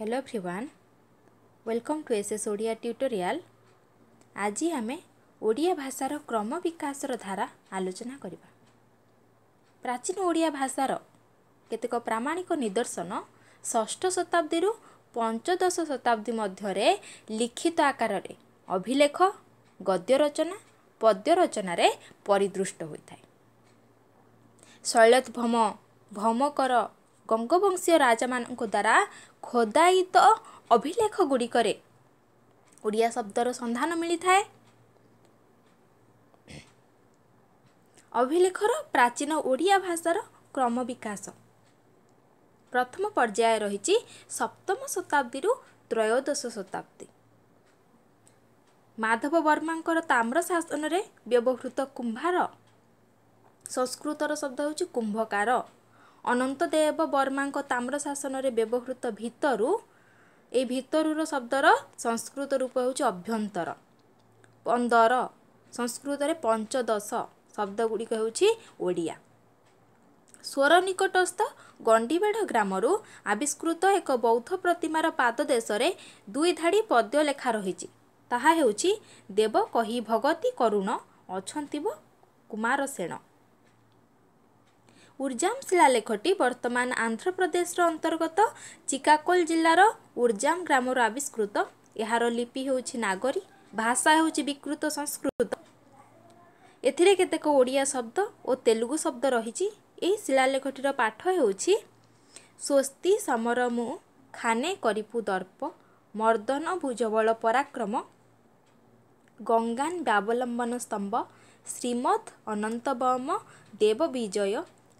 Hello everyone welcome to S S Odia tutorial ଆଜି ଆମେ ଓଡ଼ିଆ ଭାଷାର କ୍ରମ ବିକାଶର ଧାରା ଆଲୋଚନା କରିବା ପ୍ରାଚୀନ ଓଡ଼ିଆ ଭାଷାର କେତେକ ପ୍ରାମାଣିକ ନିଦର୍ଶନ ଷଷ୍ଠ ଶତାବ୍ଦୀରୁ ପଞ୍ଚଦଶ ଶତାବ୍ଦୀ ମଧ୍ୟରେ ଲିଖିତ ଆକାରରେ ଅଭିଲେଖ ଗଦ୍ୟ ରଚନା ପଦ୍ୟ ରଚନାରେ ପରିଦୃଷ୍ଟ ହୋଇଥାଏ ଶୈଳତ ଭ୍ରମ ଭ୍ରମକର ଗଙ୍ଗବଂଶୀୟ ରାଜାମାନଙ୍କ ଦ୍ୱାରା ଖୋଦାୟିତ ଅଭିଲେଖ ଗୁଡ଼ିକରେ ଓଡ଼ିଆ ଶବ୍ଦର ସନ୍ଧାନ ମିଳିଥାଏ ଅଭିଲେଖର ପ୍ରାଚୀନ ଓଡ଼ିଆ ଭାଷାର କ୍ରମ ବିକାଶ ପ୍ରଥମ ପର୍ଯ୍ୟାୟ ରହିଛି ସପ୍ତମ ଶତାବ୍ଦୀରୁ ତ୍ରୟୋଦଶ ଶତାବ୍ଦୀ ମାଧବ ବର୍ମାଙ୍କର ତାମ୍ର ଶାସନରେ ବ୍ୟବହୃତ କୁମ୍ଭାର ସଂସ୍କୃତର ଶବ୍ଦ ହେଉଛି କୁମ୍ଭକାର ଅନନ୍ତ ଦେବ ବର୍ମାଙ୍କ ତାମ୍ର ଶାସନରେ ବ୍ୟବହୃତ ଭିତରୁ ଏଇ ଭିତରୁର ଶବ୍ଦର ସଂସ୍କୃତ ରୂପ ହେଉଛି ଅଭ୍ୟନ୍ତର ପନ୍ଦର ସଂସ୍କୃତରେ ପଞ୍ଚଦଶ ଶବ୍ଦଗୁଡ଼ିକ ହେଉଛି ଓଡ଼ିଆ ସ୍ୱର ନିକଟସ୍ଥ ଗଣ୍ଡିବେଢ଼ ଗ୍ରାମରୁ ଆବିଷ୍କୃତ ଏକ ବୌଦ୍ଧ ପ୍ରତିମାର ପାଦଦେଶରେ ଦୁଇ ଧାଡ଼ି ପଦ୍ୟ ଲେଖା ରହିଛି ତାହା ହେଉଛି ଦେବ କହି ଭଗତି କରୁଣ ଅଛନ୍ତି ବ କୁମାର ସେଣ ଉର୍ଜାମ ଶିଳାଲେଖଟି ବର୍ତ୍ତମାନ ଆନ୍ଧ୍ରପ୍ରଦେଶର ଅନ୍ତର୍ଗତ ଚିକାକୋଲ ଜିଲ୍ଲାର ଉର୍ଜାମ ଗ୍ରାମରୁ ଆବିଷ୍କୃତ ଏହାର ଲିପି ହେଉଛି ନାଗରୀ ଭାଷା ହେଉଛି ବିକୃତ ସଂସ୍କୃତ ଏଥିରେ କେତେକ ଓଡ଼ିଆ ଶବ୍ଦ ଓ ତେଲୁଗୁ ଶବ୍ଦ ରହିଛି ଏହି ଶିଳାଲେଖଟିର ପାଠ ହେଉଛି ସ୍ୱସ୍ତି ସମର ମୁଁ ଖାନେ କରିପୁ ଦର୍ପ ମର୍ଦ୍ଦନ ଭୁଜବଳ ପରାକ୍ରମ ଗଙ୍ଗାନ ବ୍ୟାବଲମ୍ବନ ସ୍ତମ୍ଭ ଶ୍ରୀମଦ୍ ଅନନ୍ତବମ ଦେବ ବିଜୟ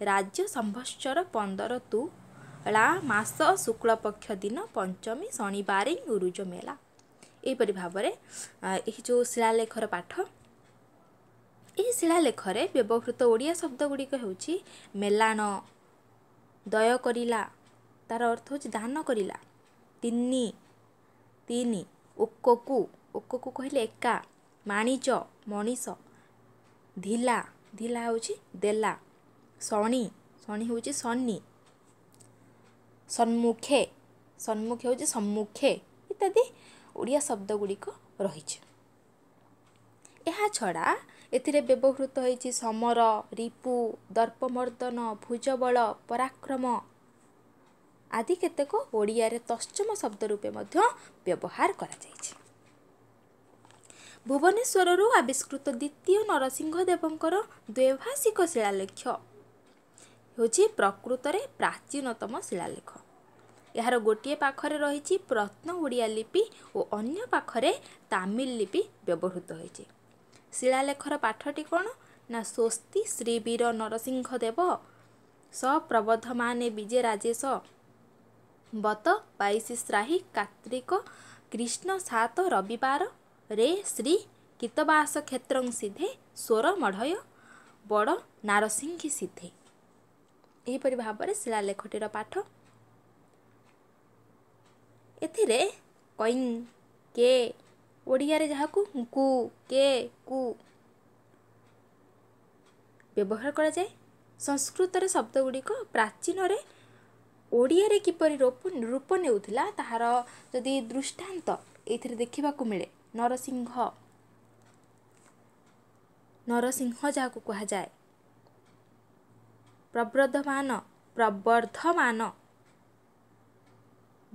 ରାଜ୍ୟ ସମ୍ଭଶ୍ଚର ପନ୍ଦର ତୁଳା ମାସ ଶୁକ୍ଳପକ୍ଷ ଦିନ ପଞ୍ଚମୀ ଶନିବାରେ ଉରୁଜ ମେଳା ଏହିପରି ଭାବରେ ଏହି ଯେଉଁ ଶିଳାଲେଖର ପାଠ ଏହି ଶିଳାଲେଖରେ ବ୍ୟବହୃତ ଓଡ଼ିଆ ଶବ୍ଦ ଗୁଡ଼ିକ ହେଉଛି ମେଲାଣ ଦୟ କରିଲା ତା'ର ଅର୍ଥ ହେଉଛି ଦାନ କରିଲା ତିନି ତିନି ଓକକୁ ଓକକୁ କହିଲେ ଏକା ମାଣିଚ ମଣିଷ ଧିଲା ଧିଲା ହେଉଛି ଦେଲା ଶଣୀ ଶଣୀ ହେଉଛି ଶନି ସନ୍ମୁଖେ ସନ୍ମୁଖେ ହେଉଛି ସମ୍ମୁଖେ ଇତ୍ୟାଦି ଓଡ଼ିଆ ଶବ୍ଦ ଗୁଡ଼ିକ ରହିଛି ଏହା ଛଡ଼ା ଏଥିରେ ବ୍ୟବହୃତ ହୋଇଛି ସମର ରିପୁ ଦର୍ପମର୍ଦ୍ଦନ ଭୁଜବଳ ପରାକ୍ରମ ଆଦି କେତେକ ଓଡ଼ିଆରେ ତଶ୍ଚମ ଶବ୍ଦ ରୂପେ ମଧ୍ୟ ବ୍ୟବହାର କରାଯାଇଛି ଭୁବନେଶ୍ୱରରୁ ଆବିଷ୍କୃତ ଦ୍ୱିତୀୟ ନରସିଂହ ଦେବଙ୍କର ଦ୍ୱୈଭାଷିକ ଶିଳାଲେଖ୍ୟ ହେଉଛି ପ୍ରକୃତରେ ପ୍ରାଚୀନତମ ଶିଳାଲେଖ ଏହାର ଗୋଟିଏ ପାଖରେ ରହିଛି ପ୍ରତ୍ନ ଓଡ଼ିଆ ଲିପି ଓ ଅନ୍ୟ ପାଖରେ ତାମିଲ ଲିପି ବ୍ୟବହୃତ ହୋଇଛି ଶିଳାଲେଖର ପାଠଟି କ'ଣ ନା ସ୍ୱସ୍ତି ଶ୍ରୀବୀର ନରସିଂହ ଦେବ ସପ୍ରବଧମାନେ ବିଜେ ରାଜେଶ ବତ ବାଇଶି ଶ୍ରାହୀ କାର୍ତ୍ତିକ କ୍ରିଷ୍ଣ ସାତ ରବିବାର ରେ ଶ୍ରୀ କୀତବାସ କ୍ଷେତ୍ର ସିଧେ ସ୍ୱର ମଢ଼ୟ ବଡ଼ ନାରସିଂହୀ ସିଧେ ଏହିପରି ଭାବରେ ଶିଳାଲେଖଟିର ପାଠ ଏଥିରେ କଇଂ କେ ଓଡ଼ିଆରେ ଯାହାକୁ କୁ କେ କୁ ବ୍ୟବହାର କରାଯାଏ ସଂସ୍କୃତର ଶବ୍ଦଗୁଡ଼ିକ ପ୍ରାଚୀନରେ ଓଡ଼ିଆରେ କିପରି ରୂପ ରୂପ ନେଉଥିଲା ତାହାର ଯଦି ଦୃଷ୍ଟାନ୍ତ ଏଇଥିରେ ଦେଖିବାକୁ ମିଳେ ନରସିଂହ ନରସିଂହ ଯାହାକୁ କୁହାଯାଏ ପ୍ରବର୍ଦ୍ଧମାନ ପ୍ରବର୍ଦ୍ଧମାନ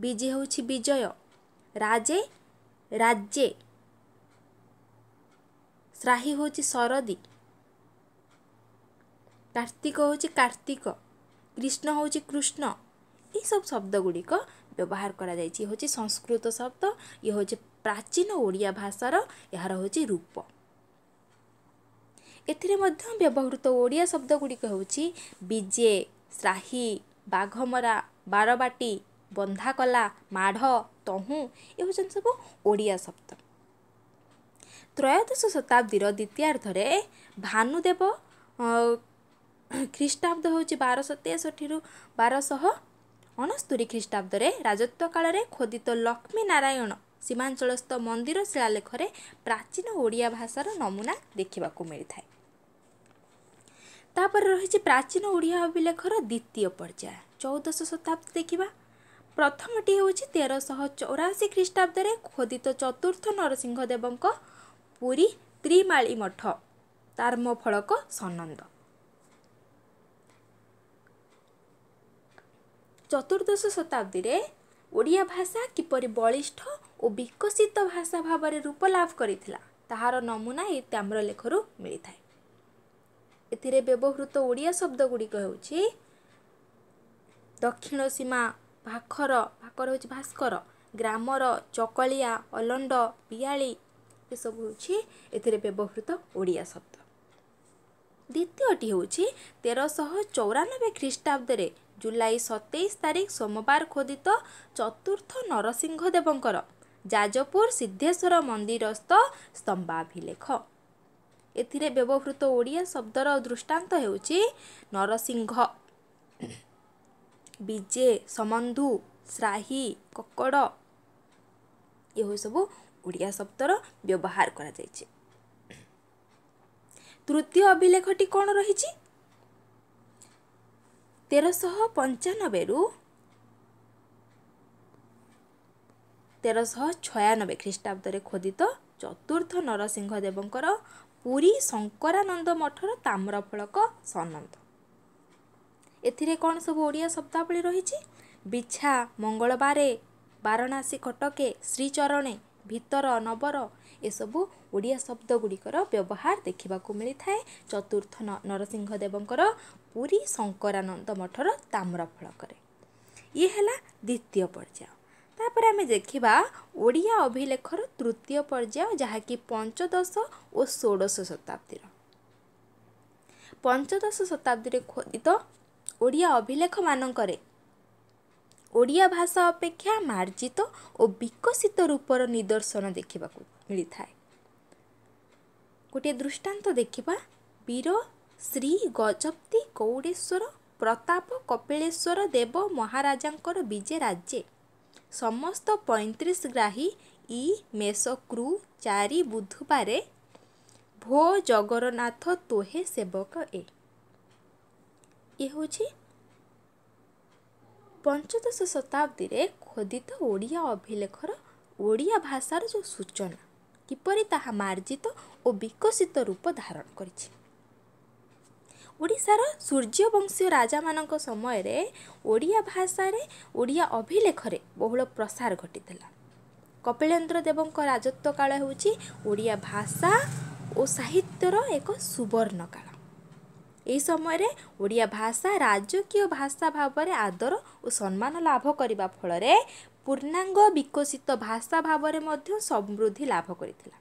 ବିଜେ ହେଉଛି ବିଜୟ ରାଜେ ରାଜେ ସ୍ରାହି ହେଉଛି ଶରଦୀ କାର୍ତ୍ତିକ ହେଉଛି କାର୍ତ୍ତିକ କୃଷ୍ଣ ହେଉଛି କୃଷ୍ଣ ଏହିସବୁ ଶବ୍ଦ ଗୁଡ଼ିକ ବ୍ୟବହାର କରାଯାଇଛି ଇଏ ହେଉଛି ସଂସ୍କୃତ ଶବ୍ଦ ଇଏ ହେଉଛି ପ୍ରାଚୀନ ଓଡ଼ିଆ ଭାଷାର ଏହାର ହେଉଛି ରୂପ ଏଥିରେ ମଧ୍ୟ ବ୍ୟବହୃତ ଓଡ଼ିଆ ଶବ୍ଦ ଗୁଡ଼ିକ ହେଉଛି ବିଜେ ସ୍ରାହି ବାଘମରା ବାରବାଟି ବନ୍ଧାକଲା ମାଢ଼ ତହୁଁ ଏ ହେଉଛନ୍ତି ସବୁ ଓଡ଼ିଆ ଶବ୍ଦ ତ୍ରୟୋଦଶ ଶତାବ୍ଦୀର ଦ୍ୱିତୀୟାର୍ଦ୍ଧରେ ଭାନୁଦେବ ଖ୍ରୀଷ୍ଟାବ୍ଦ ହେଉଛି ବାରଶହ ତେଷଠିରୁ ବାରଶହ ଅଣସ୍ତୁରି ଖ୍ରୀଷ୍ଟାବ୍ଦରେ ରାଜତ୍ୱ କାଳରେ ଖୋଦିତ ଲକ୍ଷ୍ମୀ ନାରାୟଣ ସୀମାଞ୍ଚଳସ୍ଥ ମନ୍ଦିର ଶିଳାଲେଖରେ ପ୍ରାଚୀନ ଓଡ଼ିଆ ଭାଷାର ନମୁନା ଦେଖିବାକୁ ମିଳିଥାଏ ତାପରେ ରହିଛି ପ୍ରାଚୀନ ଓଡ଼ିଆ ଅଭିଲେଖର ଦ୍ୱିତୀୟ ପର୍ଯ୍ୟାୟ ଚଉଦଶ ଶତାବ୍ଦୀ ଦେଖିବା ପ୍ରଥମଟି ହେଉଛି ତେରଶହ ଚଉରାଅଶୀ ଖ୍ରୀଷ୍ଟାବ୍ଦରେ ଖୋଦିତ ଚତୁର୍ଥ ନରସିଂହ ଦେବଙ୍କ ପୁରୀ ତ୍ରିମାଳୀ ମଠ ତାର୍ମଫଳକ ସନନ୍ଦ ଚତୁର୍ଦ୍ଦଶ ଶତାବ୍ଦୀରେ ଓଡ଼ିଆ ଭାଷା କିପରି ବଳିଷ୍ଠ ଓ ବିକଶିତ ଭାଷା ଭାବରେ ରୂପ ଲାଭ କରିଥିଲା ତାହାର ନମୁନା ଏହି ତାମ୍ରଲେଖରୁ ମିଳିଥାଏ ଏଥିରେ ବ୍ୟବହୃତ ଓଡ଼ିଆ ଶବ୍ଦ ଗୁଡ଼ିକ ହେଉଛି ଦକ୍ଷିଣ ସୀମା ଭାଖର ଭାକର ହେଉଛି ଭାସ୍କର ଗ୍ରାମର ଚକଳିଆ ଅଲଣ୍ଡ ପିଆଳି ଏସବୁ ହେଉଛି ଏଥିରେ ବ୍ୟବହୃତ ଓଡ଼ିଆ ଶବ୍ଦ ଦ୍ୱିତୀୟଟି ହେଉଛି ତେରଶହ ଚଉରାନବେ ଖ୍ରୀଷ୍ଟାବ୍ଦରେ ଜୁଲାଇ ସତେଇଶ ତାରିଖ ସୋମବାର ଖୋଦିତ ଚତୁର୍ଥ ନରସିଂହ ଦେବଙ୍କର ଯାଜପୁର ସିଦ୍ଧେଶ୍ୱର ମନ୍ଦିରସ୍ଥ ସ୍ତମ୍ଭାଭିଲେଖ ଏଥିରେ ବ୍ୟବହୃତ ଓଡ଼ିଆ ଶବ୍ଦର ଦୃଷ୍ଟାନ୍ତ ହେଉଛି ନରସିଂହ ବିଜେ ସମନ୍ଧୁ ଶ୍ରାହୀ କକଡ଼ ସବୁ ଓଡ଼ିଆ ଶବ୍ଦର ବ୍ୟବହାର କରାଯାଇଛି ତୃତୀୟ ଅଭିଲେଖଟି କ'ଣ ରହିଛି ତେରଶହ ପଞ୍ଚାନବେରୁ ତେରଶହ ଛୟାନବେ ଖ୍ରୀଷ୍ଟାବ୍ଦରେ ଖୋଦିତ ଚତୁର୍ଥ ନରସିଂହ ଦେବଙ୍କର ପୁରୀ ଶଙ୍କରାନନ୍ଦ ମଠର ତାମ୍ରଫଳକ ସନନ୍ଦ ଏଥିରେ କ'ଣ ସବୁ ଓଡ଼ିଆ ଶବ୍ଦାବଳୀ ରହିଛି ବିଛା ମଙ୍ଗଳବାରେ ବାରଣାସୀ କଟକେ ଶ୍ରୀଚରଣେ ଭିତର ନବର ଏସବୁ ଓଡ଼ିଆ ଶବ୍ଦ ଗୁଡ଼ିକର ବ୍ୟବହାର ଦେଖିବାକୁ ମିଳିଥାଏ ଚତୁର୍ଥ ନରସିଂହ ଦେବଙ୍କର ପୁରୀ ଶଙ୍କରାନନ୍ଦ ମଠର ତାମ୍ରଫଳକରେ ଇଏ ହେଲା ଦ୍ୱିତୀୟ ପର୍ଯ୍ୟାୟ ତାପରେ ଆମେ ଦେଖିବା ଓଡ଼ିଆ ଅଭିଲେଖର ତୃତୀୟ ପର୍ଯ୍ୟାୟ ଯାହାକି ପଞ୍ଚଦଶ ଓ ଷୋଡ଼ଶ ଶତାବ୍ଦୀର ପଞ୍ଚଦଶ ଶତାବ୍ଦୀରେ ଖୋଦିତ ଓଡ଼ିଆ ଅଭିଲେଖମାନଙ୍କରେ ଓଡ଼ିଆ ଭାଷା ଅପେକ୍ଷା ମାର୍ଜିତ ଓ ବିକଶିତ ରୂପର ନିଦର୍ଶନ ଦେଖିବାକୁ ମିଳିଥାଏ ଗୋଟିଏ ଦୃଷ୍ଟାନ୍ତ ଦେଖିବା ବୀର ଶ୍ରୀ ଗଜପତି ଗୌଡ଼େଶ୍ୱର ପ୍ରତାପ କପିଳେଶ୍ୱର ଦେବ ମହାରାଜାଙ୍କର ବିଜେ ରାଜ୍ୟେ ସମସ୍ତ ପଇଁତିରିଶ ଗ୍ରାହୀ ଇ ମେଷ କ୍ରୁ ଚାରି ବୁଧବାରେ ଭୋ ଜଗନ୍ନାଥ ତୋହେ ସେବକ ଏ ହେଉଛି ପଞ୍ଚଦଶ ଶତାବ୍ଦୀରେ ଖୋଦିତ ଓଡ଼ିଆ ଅଭିଲେଖର ଓଡ଼ିଆ ଭାଷାର ଯେଉଁ ସୂଚନା କିପରି ତାହା ମାର୍ଜିତ ଓ ବିକଶିତ ରୂପ ଧାରଣ କରିଛି ଓଡ଼ିଶାର ସୂର୍ଯ୍ୟବଂଶୀୟ ରାଜାମାନଙ୍କ ସମୟରେ ଓଡ଼ିଆ ଭାଷାରେ ଓଡ଼ିଆ ଅଭିଲେଖରେ ବହୁଳ ପ୍ରସାର ଘଟିଥିଲା କପିଳେନ୍ଦ୍ର ଦେବଙ୍କ ରାଜତ୍ୱ କାଳ ହେଉଛି ଓଡ଼ିଆ ଭାଷା ଓ ସାହିତ୍ୟର ଏକ ସୁବର୍ଣ୍ଣ କାଳ ଏହି ସମୟରେ ଓଡ଼ିଆ ଭାଷା ରାଜକୀୟ ଭାଷା ଭାବରେ ଆଦର ଓ ସମ୍ମାନ ଲାଭ କରିବା ଫଳରେ ପୂର୍ଣ୍ଣାଙ୍ଗ ବିକଶିତ ଭାଷା ଭାବରେ ମଧ୍ୟ ସମୃଦ୍ଧି ଲାଭ କରିଥିଲା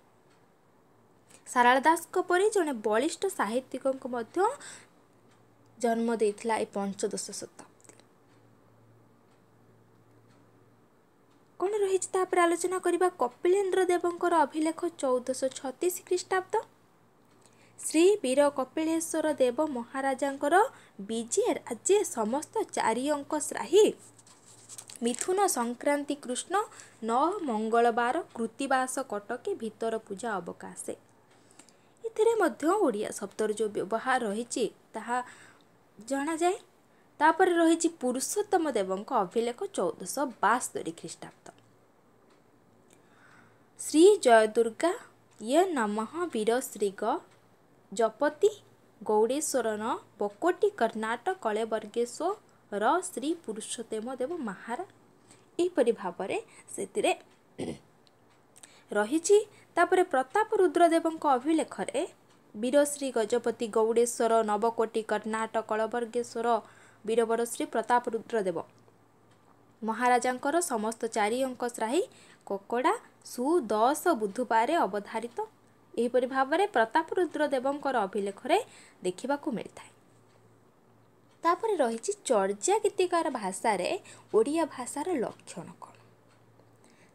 ସାରଳା ଦାସଙ୍କ ପରି ଜଣେ ବଳିଷ୍ଠ ସାହିତ୍ୟିକଙ୍କୁ ମଧ୍ୟ ଜନ୍ମ ଦେଇଥିଲା ଏ ପଞ୍ଚଦଶ ଶତାବ୍ଦୀ କ'ଣ ରହିଛି ତାପରେ ଆଲୋଚନା କରିବା କପିଳେନ୍ଦ୍ର ଦେବଙ୍କର ଅଭିଲେଖ ଚଉଦଶହ ଛତିଶ ଖ୍ରୀଷ୍ଟାବ୍ଦ ଶ୍ରୀ ବୀର କପିଳେଶ୍ୱର ଦେବ ମହାରାଜାଙ୍କର ବିଜେ ରାଜ୍ୟ ସମସ୍ତ ଚାରି ଅଙ୍କ ସ୍ରାହି ମିଥୁନ ସଂକ୍ରାନ୍ତି କୃଷ୍ଣ ନ ମଙ୍ଗଳବାର କୃତିବାସ କଟକେ ଭିତର ପୂଜା ଅବକାଶେ ସେଥିରେ ମଧ୍ୟ ଓଡ଼ିଆ ଶବ୍ଦର ଯେଉଁ ବ୍ୟବହାର ରହିଛି ତାହା ଜଣାଯାଏ ତାପରେ ରହିଛି ପୁରୁଷୋତ୍ତମ ଦେବଙ୍କ ଅଭିଲେଖ ଚଉଦଶହ ବାସ୍ତରି ଖ୍ରୀଷ୍ଟାବ୍ଦ ଶ୍ରୀ ଜୟଦୁର୍ଗା ୟେ ନମଃ ବୀର ଶ୍ରୀଗ ଜପତି ଗୌଡ଼େଶ୍ୱରନ ବକୋଟି କର୍ଣ୍ଣାଟକ କଳେବର୍ଗେଶ୍ୱର ଶ୍ରୀ ପୁରୁଷୋତ୍ତମ ଦେବ ମହାରା ଏହିପରି ଭାବରେ ସେଥିରେ ରହିଛି ତାପରେ ପ୍ରତାପ ରୁଦ୍ରଦେବଙ୍କ ଅଭିଲେଖରେ ବୀରଶ୍ରୀ ଗଜପତି ଗୌଡ଼େଶ୍ୱର ନବକୋଟି କର୍ଣ୍ଣାଟକ କଳବର୍ଗେଶ୍ୱର ବୀରବର ଶ୍ରୀ ପ୍ରତାପ ରୁଦ୍ରଦେବ ମହାରାଜାଙ୍କର ସମସ୍ତ ଚାରି ଅଙ୍କ ସ୍ରାହି କୋକଡ଼ା ସୁଦଶ ବୁଧବାରରେ ଅବଧାରିତ ଏହିପରି ଭାବରେ ପ୍ରତାପ ରୁଦ୍ରଦେବଙ୍କର ଅଭିଲେଖରେ ଦେଖିବାକୁ ମିଳିଥାଏ ତାପରେ ରହିଛି ଚର୍ଯ୍ୟା ଗୀତିକାର ଭାଷାରେ ଓଡ଼ିଆ ଭାଷାର ଲକ୍ଷଣ କ'ଣ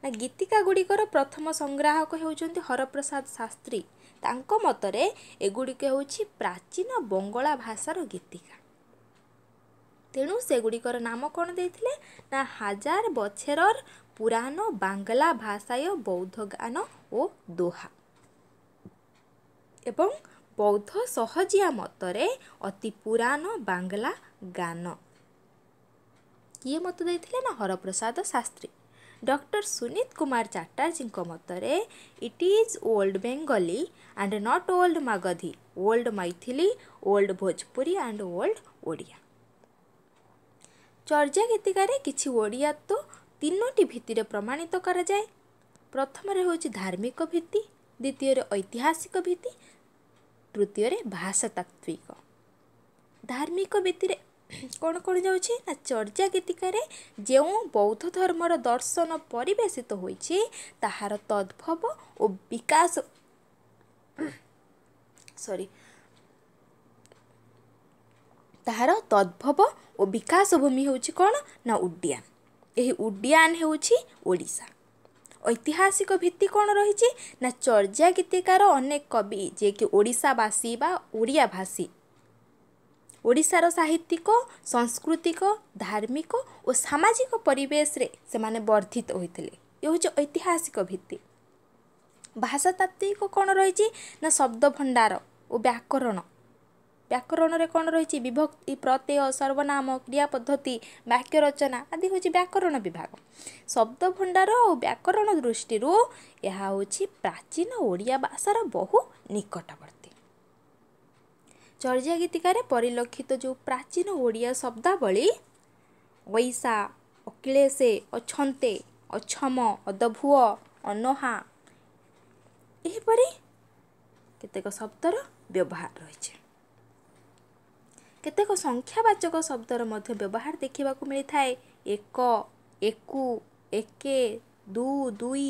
ନା ଗୀତିକା ଗୁଡ଼ିକର ପ୍ରଥମ ସଂଗ୍ରାହକ ହେଉଛନ୍ତି ହରପ୍ରସାଦ ଶାସ୍ତ୍ରୀ ତାଙ୍କ ମତରେ ଏଗୁଡ଼ିକ ହେଉଛି ପ୍ରାଚୀନ ବଙ୍ଗଳା ଭାଷାର ଗୀତିକା ତେଣୁ ସେଗୁଡ଼ିକର ନାମ କ'ଣ ଦେଇଥିଲେ ନା ହଜାର ବଛେର ପୁରାଣ ବାଙ୍ଗଲା ଭାଷାୟ ବୌଦ୍ଧ ଗାନ ଓ ଦୋହା ଏବଂ ବୌଦ୍ଧ ସହଜିଆ ମତରେ ଅତି ପୁରାଣ ବାଙ୍ଗଲା ଗାନ କିଏ ମତ ଦେଇଥିଲେ ନା Haraprasad Shastri Dr. Sunit Kumar Chatterjeeଙ୍କ ମତରେ it is old Bengali and not old Magadhi old Maithili old Bhojpuri and old Odia Charya ଗୀତିକାରେ କିଛି ଓଡ଼ିଆ ତ ତିନୋଟି ଭିତ୍ତିରେ ପ୍ରମାଣିତ କରାଯାଏ ପ୍ରଥମରେ ହେଉଛି ଧାର୍ମିକ ଭିତ୍ତି ଦ୍ୱିତୀୟରେ ଐତିହାସିକ ଭିତ୍ତି ତୃତୀୟରେ ଭାଷାତାତ୍ତ୍ୱିକ ଧାର୍ମିକ ଭିତ୍ତିରେ କ'ଣ କ'ଣ ଯାଉଛି ନା ଚର୍ଯ୍ୟା ଗୀତିକାରେ ଯେଉଁ ବୌଦ୍ଧ ଧର୍ମର ଦର୍ଶନ ପରିବେଶିତ ହୋଇଛି ତାହାର ତଦ୍ଭବ ଓ ବିକାଶ ସରି ତାହାର ତଦ୍ଭବ ଓ ବିକାଶ ଭୂମି ହେଉଛି କ'ଣ ନା ଉଡ଼ିଆନ୍ ଏହି ଉଡ଼ିଆନ୍ ହେଉଛି ଓଡ଼ିଶା ଐତିହାସିକ ଭିତ୍ତି କ'ଣ ରହିଛି ନା ଚର୍ଯ୍ୟା ଗୀତିକାର ଅନେକ କବି ଯିଏକି ଓଡ଼ିଶାବାସୀ ବା ଓଡ଼ିଆ ଭାଷୀ ଓଡ଼ିଶାର ସାହିତ୍ୟିକ ସାଂସ୍କୃତିକ ଧାର୍ମିକ ଓ ସାମାଜିକ ପରିବେଶରେ ସେମାନେ ବର୍ଦ୍ଧିତ ହୋଇଥିଲେ ଏ ହେଉଛି ଐତିହାସିକ ଭିତ୍ତି ଭାଷା ଭାଷାତାତ୍ତ୍ୱିକ କ'ଣ ରହିଛି ନା ଶବ୍ଦ ଭଣ୍ଡାର ଓ ବ୍ୟାକରଣ ବ୍ୟାକରଣରେ କ'ଣ ରହିଛି ବିଭକ୍ତି ପ୍ରତ୍ୟୟ ସର୍ବନାମ କ୍ରିୟା ପଦ୍ଧତି ବାକ୍ୟ ରଚନା ଆଦି ହେଉଛି ବ୍ୟାକରଣ ବିଭାଗ ଶବ୍ଦ ଭଣ୍ଡାର ଓ ବ୍ୟାକରଣ ଦୃଷ୍ଟିରୁ ଏହା ହେଉଛି ପ୍ରାଚୀନ ଓଡ଼ିଆ ଭାଷାର ବହୁ ନିକଟବର୍ତ୍ତୀ ଚର୍ଯ୍ୟା ଗୀତିକାରେ ପରିଲକ୍ଷିତ ଯେଉଁ ପ୍ରାଚୀନ ଓଡ଼ିଆ ଶବ୍ଦାବଳୀ ଓଇଶା ଅକିଳେଶେ ଅଛନ୍ତେ ଅଛମ ଅଦଭୁଅ ଅନୋହା ଏହିପରି କେତେକ ଶବ୍ଦର ବ୍ୟବହାର ରହିଛି କେତେକ ସଂଖ୍ୟାବାଚକ ଶବ୍ଦର ମଧ୍ୟ ବ୍ୟବହାର ଦେଖିବାକୁ ମିଳିଥାଏ ଏକ ଏକୁ ଏକେ ଦୁ ଦୁଇ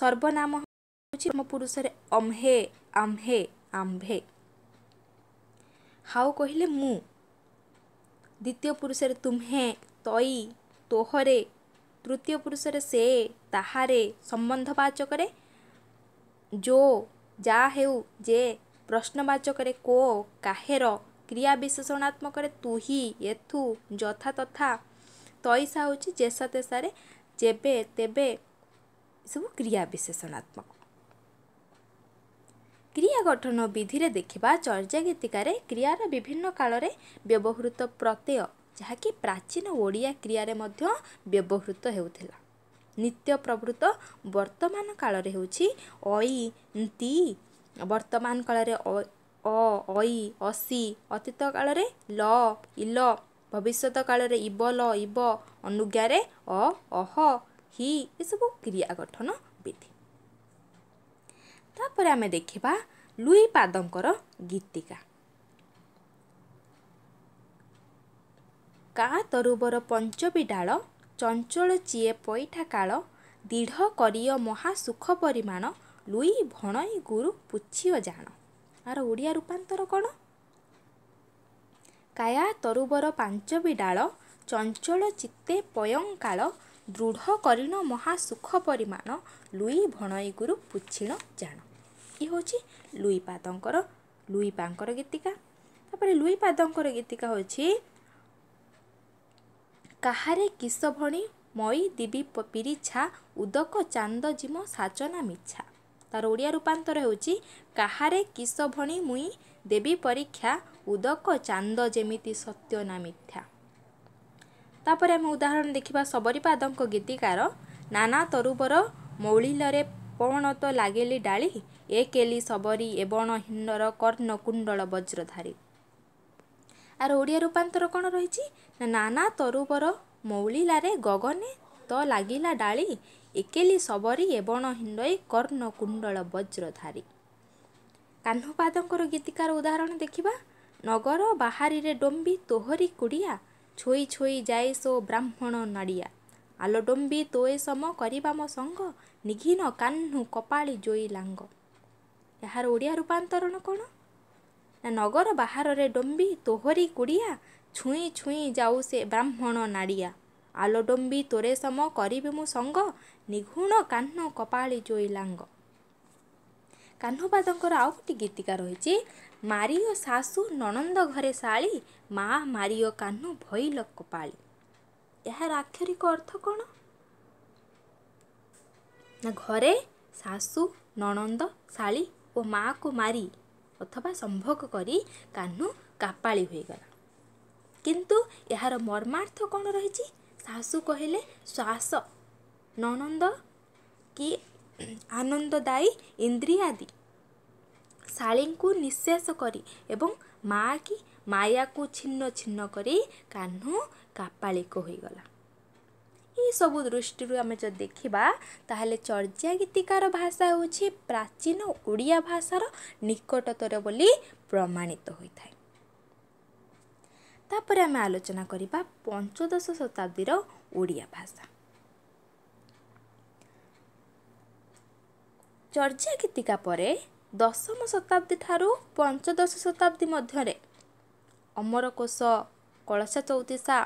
ସର୍ବନାମ ହେଉଛି ପୁରୁଷରେ ଅମ୍ହେ ଆମ୍ଭେ ଆମ୍ଭେ ହାଉ କହିଲେ ମୁଁ ଦ୍ୱିତୀୟ ପୁରୁଷରେ ତୁମ୍ହେ ତଇ ତୋହରେ ତୃତୀୟ ପୁରୁଷରେ ସେ ତାହାରେ ସମ୍ବନ୍ଧବାଚକରେ ଯୋ ଯା ହେଉ ଯେ ପ୍ରଶ୍ନବାଚକରେ କୋ କାହେର କ୍ରିୟା ବିଶେଷଣାତ୍ମକରେ ତୁହି ଏଥୁ ଯଥା ତଥା ତଇସା ହେଉଛି ଯେସ ତେସାରେ ଯେବେ ତେବେ ଏସବୁ କ୍ରିୟା ବିଶେଷଣାତ୍ମକ କ୍ରିୟା ଗଠନ ବିଧିରେ ଦେଖିବା ଚର୍ଯ୍ୟା ଗୀତିକାରେ କ୍ରିୟାର ବିଭିନ୍ନ କାଳରେ ବ୍ୟବହୃତ ପ୍ରତ୍ୟୟ ଯାହାକି ପ୍ରାଚୀନ ଓଡ଼ିଆ କ୍ରିୟାରେ ମଧ୍ୟ ବ୍ୟବହୃତ ହେଉଥିଲା ନିତ୍ୟ ପ୍ରଭୃତ ବର୍ତ୍ତମାନ କାଳରେ ହେଉଛି ଅଇ ତି ବର୍ତ୍ତମାନ କାଳରେ ଅ ଅଇ ଅସି ଅତୀତ କାଳରେ ଲ ଇଲ ଭବିଷ୍ୟତ କାଳରେ ଇବ ଲ ଇବ ଅନୁଜ୍ଞାରେ ଅ ହି ଏସବୁ କ୍ରିୟା ଗଠନ ବିଧି ତାପରେ ଆମେ ଦେଖିବା ଲୁଇ ପାଦଙ୍କର ଗୀତିକା କା ତରୁବର ପଞ୍ଚବୀ ଡାଳ ଚଞ୍ଚଳ ଚିଏ ପଇଠା କାଳ ଦୃଢ଼ କରିଅ ମହାସୁଖ ପରିମାଣ ଲୁଇ ଭଣଇ ଗୁରୁ ପୁଛିଅ ଜାଣ ଆର ଓଡ଼ିଆ ରୂପାନ୍ତର କ'ଣ କାୟା ତରୁବର ପାଞ୍ଚବୀ ଡାଳ ଚଞ୍ଚଳ ଚିତ୍ତେ ପୟଙ୍କାଳ ଦୃଢ଼ କରିଣ ମହାସୁଖ ପରିମାଣ ଲୁଇ ଗୁରୁ ପୁଚ୍ଛିଣ ଜାଣ ଇଏ ହେଉଛି ଲୁଇ ପାଦଙ୍କର ଲୁଇ ପାଙ୍କର ଗୀତିକା ତାପରେ ଲୁଇ ପାଦଙ୍କର ଗୀତିକା ହେଉଛି କାହାରେ କିସ ଭଣି ମଇ ଦିବି ପିରିଛା ଉଦକ ଚାନ୍ଦ ଜିମ ସାଚନା ମିଛା ତାର ଓଡ଼ିଆ ରୂପାନ୍ତର ହେଉଛି କାହାରେ କିସ ଭଣି ମୁଇଁ ଦେବୀ ପରୀକ୍ଷା ଉଦକ ଚାନ୍ଦ ଯେମିତି ସତ୍ୟ ନା ମିଥ୍ୟା ତାପରେ ଆମେ ଉଦାହରଣ ଦେଖିବା ଶବରୀପାଦଙ୍କ ଗୀତିକାର ନାନା ତରୁବର ମୌଳିଲରେ ପଣ ତ ଲାଗିଲି ଡାଳି ଏ କେଲି ଏ ବଣ ହିଣ୍ଡର କର୍ଣ୍ଣ କୁଣ୍ଡଳ ବଜ୍ରଧାରୀ ଆର ଓଡ଼ିଆ ରୂପାନ୍ତର କ'ଣ ରହିଛି ନା ନାନା ତରୁବର ମୌଳିଲାରେ ଗଗନେ ତ ଲାଗିଲା ଡାଳି ଏକେଲି ସବରି ଏ ବଣ ହିଣ୍ଡଇ କର୍ଣ୍ଣ କୁଣ୍ଡଳ ବଜ୍ରଧାରୀ କାହ୍ନୁପାଦଙ୍କର ଗୀତିକାର ଉଦାହରଣ ଦେଖିବା ନଗର ବାହାରିରେ ଡୋମ୍ବି ତୋହରି କୁଡ଼ିଆ ଛୁଇଁ ଛୁଇଁ ଯାଏ ସୋ ବ୍ରାହ୍ମଣ ନାଡ଼ିଆ ଆଲୋଡମ୍ବି ତୋଏ ସମ କରିବା ମୋ ସଙ୍ଗ ନିଘିନ କାହ୍ନୁ କପାଳି ଜୋଇ ଲାଙ୍ଗ ଏହାର ଓଡ଼ିଆ ରୂପାନ୍ତରଣ କ'ଣ ନା ନଗର ବାହାରରେ ଡମ୍ବି ତୋହରି କୁଡ଼ିଆ ଛୁଇଁ ଛୁଇଁ ଯାଉ ସେ ବ୍ରାହ୍ମଣ ନାଡ଼ିଆ ଆଲଡମ୍ବି ତୋରେ ସମ କରିବି ମୁଁ ସଙ୍ଗ ନିଘୁଣ କାହ୍ନୁ କପାଳି ଜୋଇ ଲାଙ୍ଗ କାହ୍ନୁବାଦଙ୍କର ଆଉ ଗୋଟିଏ ଗୀତିକା ରହିଛି ମାରିଓ ଶାଶୁ ନଣନ୍ଦ ଘରେ ଶାଳୀ ମା ମାରିଓ କାନୁ ଭଇଲ କପାଳି ଏହାର ଆକ୍ଷରିକ ଅର୍ଥ କ'ଣ ନା ଘରେ ଶାଶୁ ନଣନ୍ଦ ଶାଳୀ ଓ ମାଆକୁ ମାରି ଅଥବା ସମ୍ଭୋଗ କରି କାନୁ କାପାଳି ହୋଇଗଲା କିନ୍ତୁ ଏହାର ମର୍ମାର୍ଥ କ'ଣ ରହିଛି ଶାଶୁ କହିଲେ ଶ୍ୱାସ ନଣନ୍ଦ କି ଆନନ୍ଦଦାୟୀ ଇନ୍ଦ୍ରିଆଦି ଶାଳୀଙ୍କୁ ନିଶ୍ୱାସ କରି ଏବଂ ମା କି ମାୟାକୁ ଛିନ୍ନ ଛିନ୍ନ କରି କାହ୍ନୁ କାପାଳିକ ହୋଇଗଲା ଏସବୁ ଦୃଷ୍ଟିରୁ ଆମେ ଯଦି ଦେଖିବା ତାହେଲେ ଚର୍ଯ୍ୟା ଗୀତିକାର ଭାଷା ହେଉଛି ପ୍ରାଚୀନ ଓଡ଼ିଆ ଭାଷାର ନିକଟତର ବୋଲି ପ୍ରମାଣିତ ହୋଇଥାଏ ତାପରେ ଆମେ ଆଲୋଚନା କରିବା ପଞ୍ଚଦଶ ଶତାବ୍ଦୀର ଓଡ଼ିଆ ଭାଷା ଚର୍ଯ୍ୟା ଗୀତିକା ପରେ ଦଶମ ଶତାବ୍ଦୀ ଠାରୁ ପଞ୍ଚଦଶ ଶତାବ୍ଦୀ ମଧ୍ୟରେ ଅମରକୋଷ କଳସା ଚଉତିଶା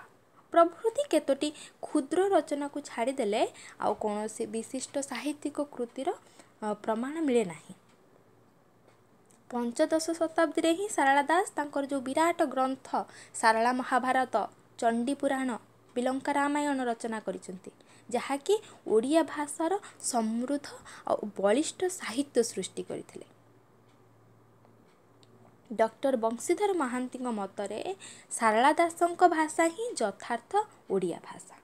ପ୍ରଭୃତି କେତୋଟି କ୍ଷୁଦ୍ର ରଚନାକୁ ଛାଡ଼ିଦେଲେ ଆଉ କୌଣସି ବିଶିଷ୍ଟ ସାହିତ୍ୟିକ କୃତିର ପ୍ରମାଣ ମିଳେ ନାହିଁ ପଞ୍ଚଦଶ ଶତାବ୍ଦୀରେ ହିଁ ସାରଳା ଦାସ ତାଙ୍କର ଯେଉଁ ବିରାଟ ଗ୍ରନ୍ଥ ସାରଳା ମହାଭାରତ ଚଣ୍ଡିପୁରାଣ ବିଲଙ୍କା ରାମାୟଣ ରଚନା କରିଛନ୍ତି ଯାହାକି ଓଡ଼ିଆ ଭାଷାର ସମୃଦ୍ଧ ଆଉ ବଳିଷ୍ଠ ସାହିତ୍ୟ ସୃଷ୍ଟି କରିଥିଲେ ଡକ୍ଟର ବଂଶୀଧର ମହାନ୍ତିଙ୍କ ମତରେ ସାରଳା ଦାସଙ୍କ ଭାଷା ହିଁ ଯଥାର୍ଥ ଓଡ଼ିଆ ଭାଷା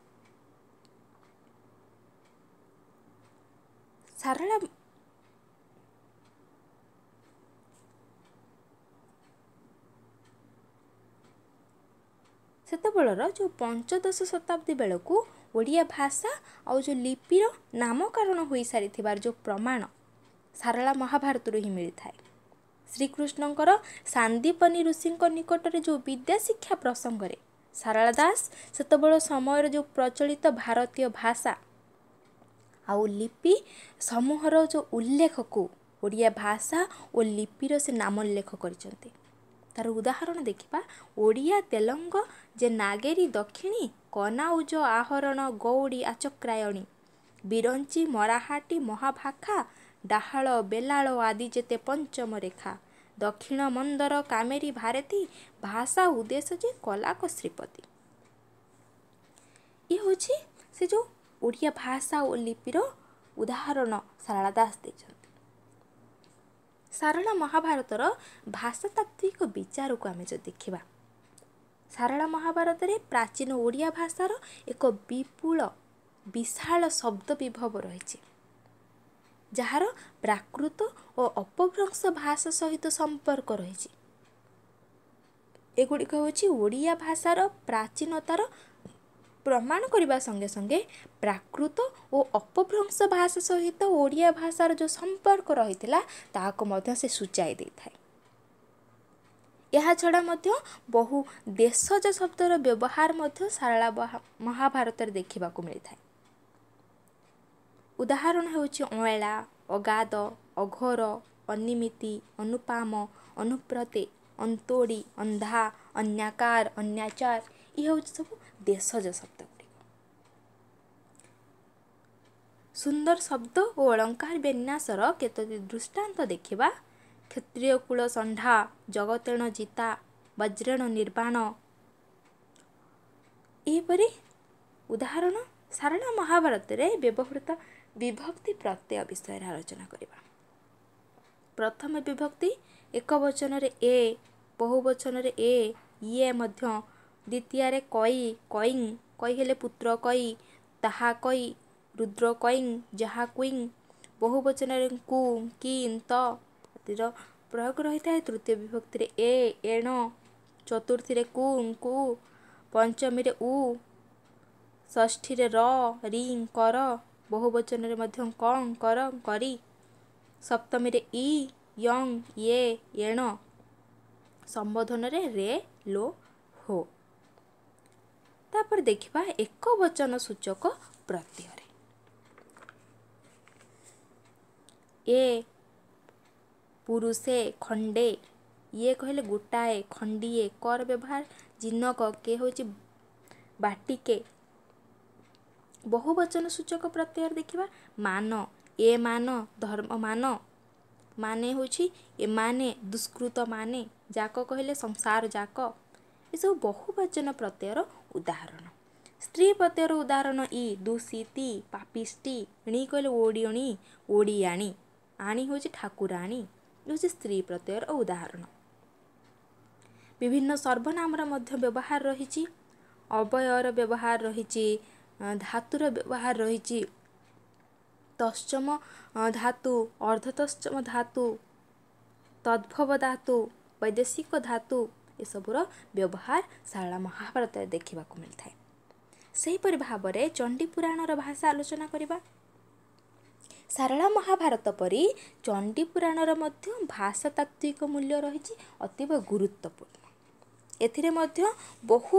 ସାରଳା ସେତେବେଳର ଯେଉଁ ପଞ୍ଚଦଶ ଶତାବ୍ଦୀ ବେଳକୁ ଓଡ଼ିଆ ଭାଷା ଆଉ ଯେଉଁ ଲିପିର ନାମକରଣ ହୋଇସାରିଥିବାର ଯେଉଁ ପ୍ରମାଣ ସାରଳା ମହାଭାରତରୁ ହିଁ ମିଳିଥାଏ ଶ୍ରୀକୃଷ୍ଣଙ୍କର ସାନ୍ଦୀପନୀ ଋଷିଙ୍କ ନିକଟରେ ଯେଉଁ ବିଦ୍ୟା ଶିକ୍ଷା ପ୍ରସଙ୍ଗରେ ସାରଳା ଦାସ ସେତେବେଳେ ସମୟରେ ଯେଉଁ ପ୍ରଚଳିତ ଭାରତୀୟ ଭାଷା ଆଉ ଲିପି ସମୂହର ଯେଉଁ ଉଲ୍ଲେଖକୁ ଓଡ଼ିଆ ଭାଷା ଓ ଲିପିର ସେ ନାମ ଉଲ୍ଲେଖ କରିଛନ୍ତି ତା'ର ଉଦାହରଣ ଦେଖିବା ଓଡ଼ିଆ ତେଲଙ୍ଗ ଯେ ନାଗେରୀ ଦକ୍ଷିଣୀ କନାଉଜ ଆହରଣ ଗୌଡ଼ି ଆଚକ୍ରାୟଣୀ ବିରଞ୍ଚି ମରାହାଟି ମହାଭାଖା ଡାହାଳ ବେଲାଳ ଆଦି ଯେତେ ପଞ୍ଚମ ରେଖା ଦକ୍ଷିଣ ମନ୍ଦର କାମେରୀ ଭାରତୀ ଭାଷା ଉଦ୍ଦେଶ୍ୟ ଯେ କଲାକ ଶ୍ରୀପତି ଇଏ ହେଉଛି ସେ ଯେଉଁ ଓଡ଼ିଆ ଭାଷା ଓ ଲିପିର ଉଦାହରଣ ସାରଳା ଦାସ ଦେଇଛନ୍ତି ସାରଳା ମହାଭାରତର ଭାଷାତାତ୍ତ୍ୱିକ ବିଚାରକୁ ଆମେ ଯଦି ଦେଖିବା ସାରଳା ମହାଭାରତରେ ପ୍ରାଚୀନ ଓଡ଼ିଆ ଭାଷାର ଏକ ବିପୁଳ ବିଶାଳ ଶବ୍ଦ ବିଭବ ରହିଛି ଯାହାର ପ୍ରାକୃତ ଓ ଅପଭ୍ରଂଶ ଭାଷା ସହିତ ସମ୍ପର୍କ ରହିଛି ଏଗୁଡ଼ିକ ହେଉଛି ଓଡ଼ିଆ ଭାଷାର ପ୍ରାଚୀନତାର ପ୍ରମାଣ କରିବା ସଙ୍ଗେ ସଙ୍ଗେ ପ୍ରାକୃତ ଓ ଅପଭ୍ରଂଶ ଭାଷା ସହିତ ଓଡ଼ିଆ ଭାଷାର ଯେଉଁ ସମ୍ପର୍କ ରହିଥିଲା ତାହାକୁ ମଧ୍ୟ ସେ ସୂଚାଇ ଦେଇଥାଏ ଏହାଛଡ଼ା ମଧ୍ୟ ବହୁ ଦେଶଜ ଶବ୍ଦର ବ୍ୟବହାର ମଧ୍ୟ ସାରଳା ମହାଭାରତରେ ଦେଖିବାକୁ ମିଳିଥାଏ ଉଦାହରଣ ହେଉଛି ଅଁଳା ଅଗାଧ ଅଘର ଅନିମିତି ଅନୁପାମ ଅନୁପ୍ରତେ ଅନ୍ତୋଡ଼ି ଅନ୍ଧା ଅନ୍ୟାକାର ଅନ୍ୟାଚାର ଇଏ ହେଉଛି ସବୁ ଦେଶଜ ଶବ୍ଦ ଗୁଡ଼ିକ ସୁନ୍ଦର ଶବ୍ଦ ଓ ଅଳଙ୍କାର ବିନ୍ୟାସର କେତୋଟି ଦୃଷ୍ଟାନ୍ତ ଦେଖିବା କ୍ଷତ୍ରିୟ କୂଳ ଷଣ୍ଢା ଜଗତେଣ ଜିତା ବଜ୍ରେଣ ନିର୍ବାଣ ଏହିପରି ଉଦାହରଣ ସାରଣା ମହାଭାରତରେ ବ୍ୟବହୃତ ବିଭକ୍ତି ପ୍ରତ୍ୟୟ ବିଷୟରେ ଆଲୋଚନା କରିବା ପ୍ରଥମ ବିଭକ୍ତି ଏକ ବଚନରେ ଏ ବହୁ ବଚନରେ ଏ ଇଏ ମଧ୍ୟ ଦ୍ୱିତୀୟରେ କଇ କଇଂ କଇ ହେଲେ ପୁତ୍ର କଇ ତାହା କଇ ରୁଦ୍ର କଇଂ ଯାହା କୁଇଂ ବହୁ ବଚନରେ କୁ କି ତିର ପ୍ରୟୋଗ ରହିଥାଏ ତୃତୀୟ ବିଭକ୍ତିରେ ଏ ଏଣ ଚତୁର୍ଥୀରେ କୁ କୁ ପଞ୍ଚମୀରେ ଉ ଷଷ୍ଠୀରେ ର କର ବହୁବଚନରେ ମଧ୍ୟ କଣ କର କରି ସପ୍ତମୀରେ ଇ ୟଙ୍ଗ ଏ ଏଣ ସମ୍ବୋଧନରେ ରେ ଲୋ ହୋ ତାପରେ ଦେଖିବା ଏକ ବଚନ ସୂଚକ ପ୍ରତ୍ୟୟରେ ଏ ପୁରୁଷେ ଖଣ୍ଡେ ଇଏ କହିଲେ ଗୋଟାଏ ଖଣ୍ଡିଏ କର ବ୍ୟବହାର ଜିନକ କେ ହେଉଛି ବାଟିକେ ବହୁବଚନ ସୂଚକ ପ୍ରତ୍ୟୟ ଦେଖିବା ମାନ ଏ ମାନ ଧର୍ମ ମାନ ମାନେ ହେଉଛି ଏମାନେ ଦୁଷ୍କୃତ ମାନେ ଯାକ କହିଲେ ସଂସାର ଯାକ ଏସବୁ ବହୁବଚନ ପ୍ରତ୍ୟୟର ଉଦାହରଣ ସ୍ତ୍ରୀ ପ୍ରତ୍ୟୟର ଉଦାହରଣ ଇ ଦୁଷିତି ପାପିଷ୍ଟି ଏଣି କହିଲେ ଓଡ଼ିଅଣି ଓଡ଼ିଆଣୀ ଆଣି ହେଉଛି ଠାକୁରାଣୀ ହେଉଛି ସ୍ତ୍ରୀ ପ୍ରତ୍ୟୟର ଉଦାହରଣ ବିଭିନ୍ନ ସର୍ବନାମର ମଧ୍ୟ ବ୍ୟବହାର ରହିଛି ଅବୟର ବ୍ୟବହାର ରହିଛି ଧାତୁର ବ୍ୟବହାର ରହିଛି ତଶ୍ଚମ ଧାତୁ ଅର୍ଦ୍ଧତଶ୍ଚମ ଧାତୁ ତଦ୍ଭବ ଧାତୁ ବୈଦେଶିକ ଧାତୁ ଏସବୁର ବ୍ୟବହାର ଶାରଳା ମହାଭାରତରେ ଦେଖିବାକୁ ମିଳିଥାଏ ସେହିପରି ଭାବରେ ଚଣ୍ଡିପୁରାଣର ଭାଷା ଆଲୋଚନା କରିବା ସାରଳା ମହାଭାରତ ପରି ପୁରାଣର ମଧ୍ୟ ଭାଷାତାତ୍ତ୍ୱିକ ମୂଲ୍ୟ ରହିଛି ଅତୀବ ଗୁରୁତ୍ୱପୂର୍ଣ୍ଣ ଏଥିରେ ମଧ୍ୟ ବହୁ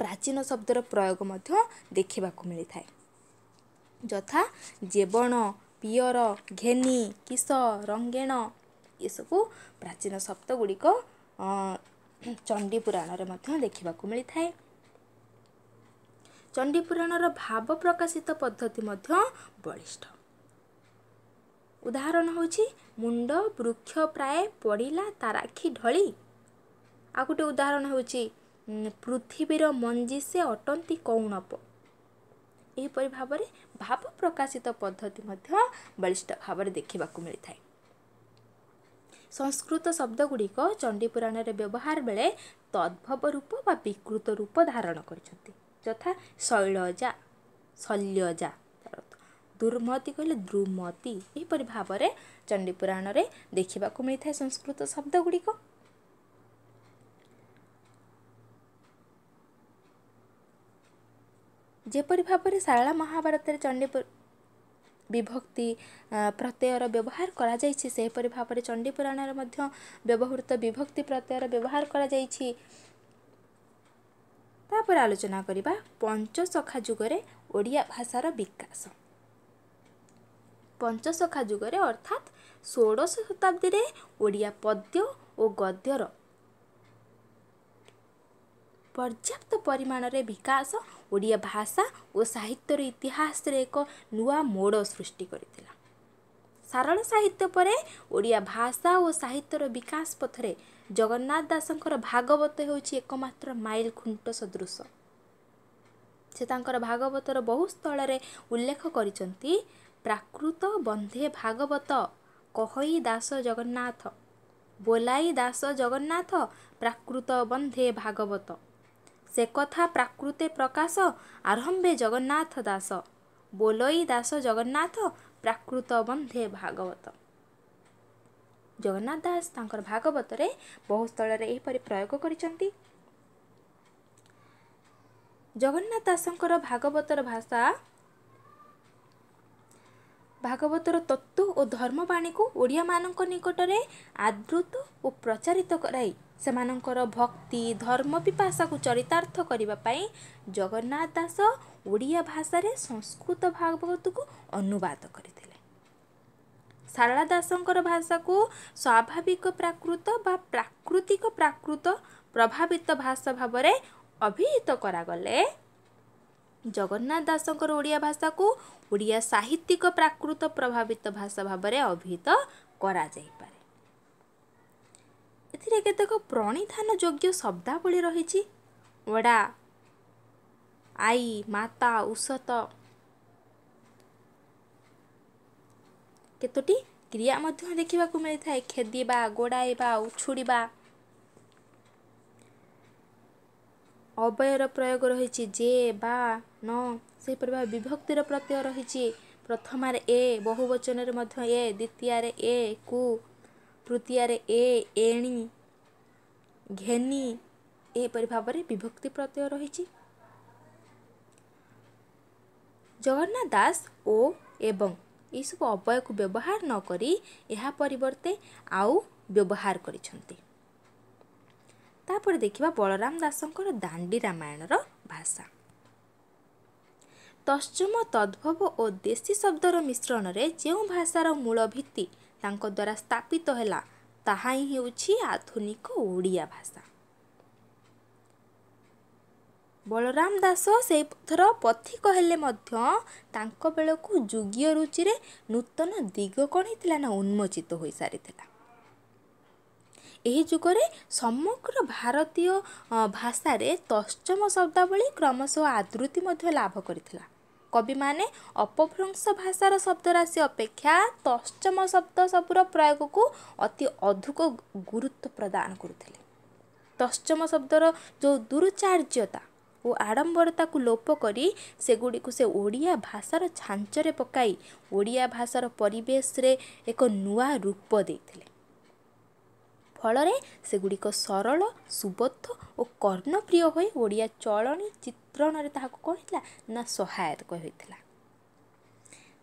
ପ୍ରାଚୀନ ଶବ୍ଦର ପ୍ରୟୋଗ ମଧ୍ୟ ଦେଖିବାକୁ ମିଳିଥାଏ ଯଥା ଜୀବଣ ପିଅର ଘେନି କିସ ରଙ୍ଗେଣ ଏସବୁ ପ୍ରାଚୀନ ଶବ୍ଦ ଗୁଡ଼ିକ ଚଣ୍ଡିପୁରାଣରେ ମଧ୍ୟ ଦେଖିବାକୁ ମିଳିଥାଏ ଚଣ୍ଡିପୁରାଣର ଭାବ ପ୍ରକାଶିତ ପଦ୍ଧତି ମଧ୍ୟ ବଳିଷ୍ଠ ଉଦାହରଣ ହେଉଛି ମୁଣ୍ଡ ବୃକ୍ଷ ପ୍ରାୟ ପଡ଼ିଲା ତାରାଖି ଢଳି ଆଉ ଗୋଟେ ଉଦାହରଣ ହେଉଛି ପୃଥିବୀର ମଞ୍ଜି ସେ ଅଟନ୍ତି କୌଣପ ଏହିପରି ଭାବରେ ଭାବ ପ୍ରକାଶିତ ପଦ୍ଧତି ମଧ୍ୟ ବଳିଷ୍ଠ ଭାବରେ ଦେଖିବାକୁ ମିଳିଥାଏ ସଂସ୍କୃତ ଶବ୍ଦଗୁଡ଼ିକ ଚଣ୍ଡୀପୁରାଣରେ ବ୍ୟବହାର ବେଳେ ତଦ୍ଭବ ରୂପ ବା ବିକୃତ ରୂପ ଧାରଣ କରିଛନ୍ତି ଯଥା ଶୈଳଜା ଶଲ୍ୟଜା ଦୁର୍ମତି କହିଲେ ଦ୍ରୁମତି ଏହିପରି ଭାବରେ ଚଣ୍ଡୀପୁରାଣରେ ଦେଖିବାକୁ ମିଳିଥାଏ ସଂସ୍କୃତ ଶବ୍ଦଗୁଡ଼ିକ ଯେପରି ଭାବରେ ଶାରଳା ମହାଭାରତରେ ଚଣ୍ଡୀପୁର ବିଭକ୍ତି ପ୍ରତ୍ୟୟର ବ୍ୟବହାର କରାଯାଇଛି ସେହିପରି ଭାବରେ ଚଣ୍ଡୀପୁରାଣରେ ମଧ୍ୟ ବ୍ୟବହୃତ ବିଭକ୍ତି ପ୍ରତ୍ୟୟର ବ୍ୟବହାର କରାଯାଇଛି ତାପରେ ଆଲୋଚନା କରିବା ପଞ୍ଚସଖା ଯୁଗରେ ଓଡ଼ିଆ ଭାଷାର ବିକାଶ ପଞ୍ଚସଖା ଯୁଗରେ ଅର୍ଥାତ୍ ଷୋଡ଼ଶ ଶତାବ୍ଦୀରେ ଓଡ଼ିଆ ପଦ୍ୟ ଓ ଗଦ୍ୟର ପର୍ଯ୍ୟାପ୍ତ ପରିମାଣରେ ବିକାଶ ଓଡ଼ିଆ ଭାଷା ଓ ସାହିତ୍ୟର ଇତିହାସରେ ଏକ ନୂଆ ମୋଡ଼ ସୃଷ୍ଟି କରିଥିଲା ସାରଳ ସାହିତ୍ୟ ପରେ ଓଡ଼ିଆ ଭାଷା ଓ ସାହିତ୍ୟର ବିକାଶ ପଥରେ ଜଗନ୍ନାଥ ଦାସଙ୍କର ଭାଗବତ ହେଉଛି ଏକମାତ୍ର ମାଇଲ ଖୁଣ୍ଟ ସଦୃଶ ସେ ତାଙ୍କର ଭାଗବତର ବହୁ ସ୍ଥଳରେ ଉଲ୍ଲେଖ କରିଛନ୍ତି ପ୍ରାକୃତ ବନ୍ଧେ ଭାଗବତ କହି ଦାସ ଜଗନ୍ନାଥ ବୋଲାଇ ଦାସ ଜଗନ୍ନାଥ ପ୍ରାକୃତ ବନ୍ଧେ ଭାଗବତ ସେ କଥା ପ୍ରାକୃତେ ପ୍ରକାଶ ଆରମ୍ଭେ ଜଗନ୍ନାଥ ଦାସ ବୋଲଇ ଦାସ ଜଗନ୍ନାଥ ପ୍ରାକୃତ ବନ୍ଧେ ଭାଗବତ ଜଗନ୍ନାଥ ଦାସ ତାଙ୍କର ଭାଗବତରେ ବହୁ ସ୍ଥଳରେ ଏହିପରି ପ୍ରୟୋଗ କରିଛନ୍ତି ଜଗନ୍ନାଥ ଦାସଙ୍କର ଭାଗବତର ଭାଷା ଭାଗବତର ତତ୍ତ୍ୱ ଓ ଧର୍ମବାଣୀକୁ ଓଡ଼ିଆମାନଙ୍କ ନିକଟରେ ଆଦୃତ ଓ ପ୍ରଚାରିତ କରାଇ ସେମାନଙ୍କର ଭକ୍ତି ଧର୍ମ ପିପାସାକୁ ଚରିତାର୍ଥ କରିବା ପାଇଁ ଜଗନ୍ନାଥ ଦାସ ଓଡ଼ିଆ ଭାଷାରେ ସଂସ୍କୃତ ଭାଗବତକୁ ଅନୁବାଦ କରିଥିଲେ ଶାରଳା ଦାସଙ୍କର ଭାଷାକୁ ସ୍ୱାଭାବିକ ପ୍ରାକୃତ ବା ପ୍ରାକୃତିକ ପ୍ରାକୃତ ପ୍ରଭାବିତ ଭାଷା ଭାବରେ ଅଭିହିତ କରାଗଲେ ଜଗନ୍ନାଥ ଦାସଙ୍କର ଓଡ଼ିଆ ଭାଷାକୁ ଓଡ଼ିଆ ସାହିତ୍ୟିକ ପ୍ରାକୃତ ପ୍ରଭାବିତ ଭାଷା ଭାବରେ ଅଭିହିତ କରାଯାଇପାରେ ଏଥିରେ କେତେକ ପ୍ରଣିଧାନ ଯୋଗ୍ୟ ଶବ୍ଦାବଳୀ ରହିଛି ଓଡ଼ା ଆଇ ମାତା ଉଷତ କେତୋଟି କ୍ରିୟା ମଧ୍ୟ ଦେଖିବାକୁ ମିଳିଥାଏ ଖେଦିବା ଗୋଡ଼ାଇବା ଉଛୁଡ଼ିବା ଅବୟର ପ୍ରୟୋଗ ରହିଛି ଯେ ବା ନ ସେହିପରି ଭାବେ ବିଭକ୍ତିର ପ୍ରତ୍ୟୟ ରହିଛି ପ୍ରଥମରେ ଏ ବହୁବଚନରେ ମଧ୍ୟ ଏ ଦ୍ୱିତୀୟରେ ଏ କୁ ତୃତୀୟରେ ଏ ଏଣି ଘେନି ଏହିପରି ଭାବରେ ବିଭକ୍ତି ପ୍ରତ୍ୟୟ ରହିଛି ଜଗନ୍ନାଥ ଦାସ ଓ ଏବଂ ଏହିସବୁ ଅବୟକୁ ବ୍ୟବହାର ନ କରି ଏହା ପରିବର୍ତ୍ତେ ଆଉ ବ୍ୟବହାର କରିଛନ୍ତି ତାପରେ ଦେଖିବା ବଳରାମ ଦାସଙ୍କର ଦାଣ୍ଡି ରାମାୟଣର ଭାଷା ତଶ୍ଚମ ତଦ୍ଭବ ଓ ଦେଶୀ ଶବ୍ଦର ମିଶ୍ରଣରେ ଯେଉଁ ଭାଷାର ମୂଳ ଭିତ୍ତି ତାଙ୍କ ଦ୍ୱାରା ସ୍ଥାପିତ ହେଲା ତାହା ହିଁ ହେଉଛି ଆଧୁନିକ ଓଡ଼ିଆ ଭାଷା ବଳରାମ ଦାସ ସେ ଥର ପଥିକ ହେଲେ ମଧ୍ୟ ତାଙ୍କ ବେଳକୁ ଯୁଗୀୟ ରୁଚିରେ ନୂତନ ଦିଗ କଣିଥିଲା ନା ଉନ୍ମୋଚିତ ହୋଇସାରିଥିଲା ଏହି ଯୁଗରେ ସମଗ୍ର ଭାରତୀୟ ଭାଷାରେ ତଶ୍ଚମ ଶବ୍ଦାବଳୀ କ୍ରମଶଃ ଆଦୃତି ମଧ୍ୟ ଲାଭ କରିଥିଲା କବିମାନେ ଅପଭ୍ରଂଶ ଭାଷାର ଶବ୍ଦରାଶି ଅପେକ୍ଷା ତଶ୍ଚମ ଶବ୍ଦ ସବୁର ପ୍ରୟୋଗକୁ ଅତି ଅଧିକ ଗୁରୁତ୍ୱ ପ୍ରଦାନ କରୁଥିଲେ ତଶ୍ଚମ ଶବ୍ଦର ଯେଉଁ ଦୁରୁଚାର୍ଯ୍ୟତା ଓ ଆଡ଼ମ୍ବରତାକୁ ଲୋପ କରି ସେଗୁଡ଼ିକୁ ସେ ଓଡ଼ିଆ ଭାଷାର ଛାଞ୍ଚରେ ପକାଇ ଓଡ଼ିଆ ଭାଷାର ପରିବେଶରେ ଏକ ନୂଆ ରୂପ ଦେଇଥିଲେ ଫଳରେ ସେଗୁଡ଼ିକ ସରଳ ସୁବଦ୍ଧ ଓ କର୍ଣ୍ଣପ୍ରିୟ ହୋଇ ଓଡ଼ିଆ ଚଳଣି ଚିତ୍ରଣରେ ତାହାକୁ କ'ଣ ହେଇଥିଲା ନା ସହାୟକ ହୋଇଥିଲା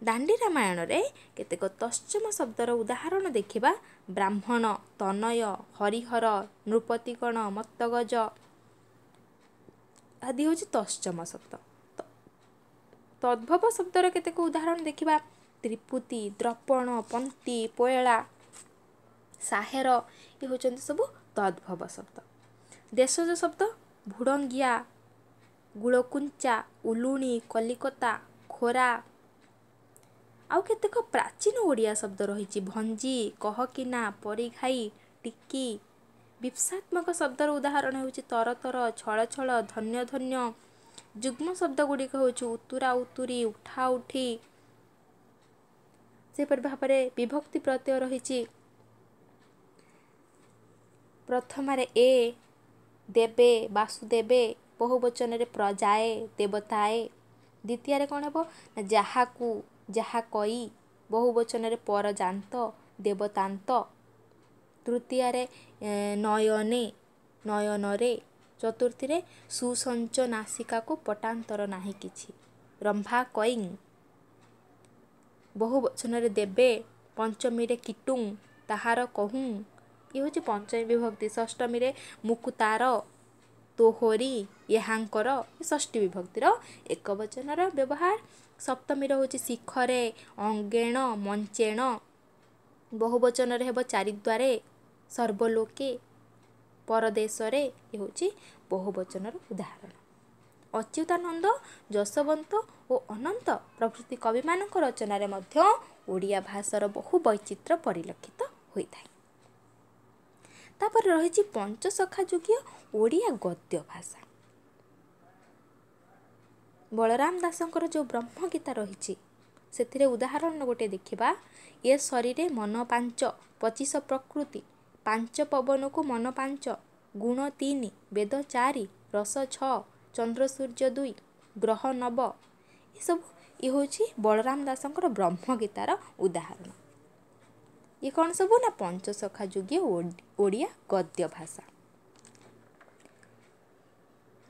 ଦାଣ୍ଡି ରାମାୟଣରେ କେତେକ ତଶ୍ଚମ ଶବ୍ଦର ଉଦାହରଣ ଦେଖିବା ବ୍ରାହ୍ମଣ ତନୟ ହରିହର ନୃପତିକଣ ମତଗଜ ଆଦି ହେଉଛି ତଶ୍ଚମ ଶବ୍ଦ ତଦ୍ଭବ ଶବ୍ଦର କେତେକ ଉଦାହରଣ ଦେଖିବା ତ୍ରିପୁତି ଦ୍ରପଣ ପନ୍ତି ପୋଏଳା ସାହେର ଇଏ ହେଉଛନ୍ତି ସବୁ ତଦ୍ଭବ ଶବ୍ଦ ଦେଶଜ ଶବ୍ଦ ଭୁଡ଼ଙ୍ଗିଆ ଗୁଳକୁଞ୍ଚା ଉଲୁଣି କଲିକତା ଖୋରା ଆଉ କେତେକ ପ୍ରାଚୀନ ଓଡ଼ିଆ ଶବ୍ଦ ରହିଛି ଭଞ୍ଜି କହକିନା ପରିଘାଇ ଟିକି ବିପ୍ସାତ୍ମକ ଶବ୍ଦର ଉଦାହରଣ ହେଉଛି ତରତର ଛଳ ଛଳ ଧନ୍ୟ ଧନ୍ୟ ଯୁଗ୍ମ ଶବ୍ଦ ଗୁଡ଼ିକ ହେଉଛି ଉତୁରା ଉତୁରି ଉଠା ଉଠି ସେହିପରି ଭାବରେ ବିଭକ୍ତି ପ୍ରତ୍ୟୟ ରହିଛି ପ୍ରଥମରେ ଏ ଦେବେ ବାସୁଦେବେ ବହୁବଚନରେ ପ୍ରଜାଏ ଦେବତାଏ ଦ୍ୱିତୀୟରେ କ'ଣ ହେବ ନା ଯାହାକୁ ଯାହା କହି ବହୁବଚନରେ ପରଜାନ୍ତ ଦେବତାନ୍ତ ତୃତୀୟରେ ନୟନେ ନୟନରେ ଚତୁର୍ଥୀରେ ସୁସଞ୍ଚ ନାସିକାକୁ ପଟାନ୍ତର ନାହିଁ କିଛି ରମ୍ଭା କଇଂ ବହୁବଚନରେ ଦେବେ ପଞ୍ଚମୀରେ କିଟୁଂ ତାହାର କହୁଁ ଇଏ ହେଉଛି ପଞ୍ଚମୀ ବିଭକ୍ତି ଷଷ୍ଠମୀରେ ମୁକୁତାର ତୋହରୀ ଏହାଙ୍କର ଷଷ୍ଠୀ ବିଭକ୍ତିର ଏକ ବଚନର ବ୍ୟବହାର ସପ୍ତମୀର ହେଉଛି ଶିଖରେ ଅଙ୍ଗେଣ ମଞ୍ଚେଣ ବହୁବଚନରେ ହେବ ଚାରିଦ୍ୱାରେ ସର୍ବଲୋକେ ପରଦେଶରେ ଏ ହେଉଛି ବହୁବଚନର ଉଦାହରଣ ଅଚ୍ୟୁତାନନ୍ଦ ଯଶବନ୍ତ ଓ ଅନନ୍ତ ପ୍ରଭୃତି କବିମାନଙ୍କ ରଚନାରେ ମଧ୍ୟ ଓଡ଼ିଆ ଭାଷାର ବହୁ ବୈଚିତ୍ର୍ୟ ପରିଲକ୍ଷିତ ହୋଇଥାଏ ତାପରେ ରହିଛି ପଞ୍ଚସଖା ଯୁଗୀୟ ଓଡ଼ିଆ ଗଦ୍ୟ ଭାଷା ବଳରାମ ଦାସଙ୍କର ଯେଉଁ ବ୍ରହ୍ମ ଗୀତା ରହିଛି ସେଥିରେ ଉଦାହରଣ ଗୋଟିଏ ଦେଖିବା ଏ ଶରୀରେ ମନ ପାଞ୍ଚ ପଚିଶ ପ୍ରକୃତି ପାଞ୍ଚ ପବନକୁ ମନ ପାଞ୍ଚ ଗୁଣ ତିନି ବେଦ ଚାରି ରସ ଛଅ ଚନ୍ଦ୍ର ସୂର୍ଯ୍ୟ ଦୁଇ ଗ୍ରହ ନବ ଏସବୁ ଇଏ ହେଉଛି ବଳରାମ ଦାସଙ୍କର ବ୍ରହ୍ମ ଗୀତାର ଉଦାହରଣ ଇଏ କ'ଣ ସବୁ ନା ପଞ୍ଚସଖା ଯୋଗ୍ୟ ଓଡ଼ିଆ ଗଦ୍ୟ ଭାଷା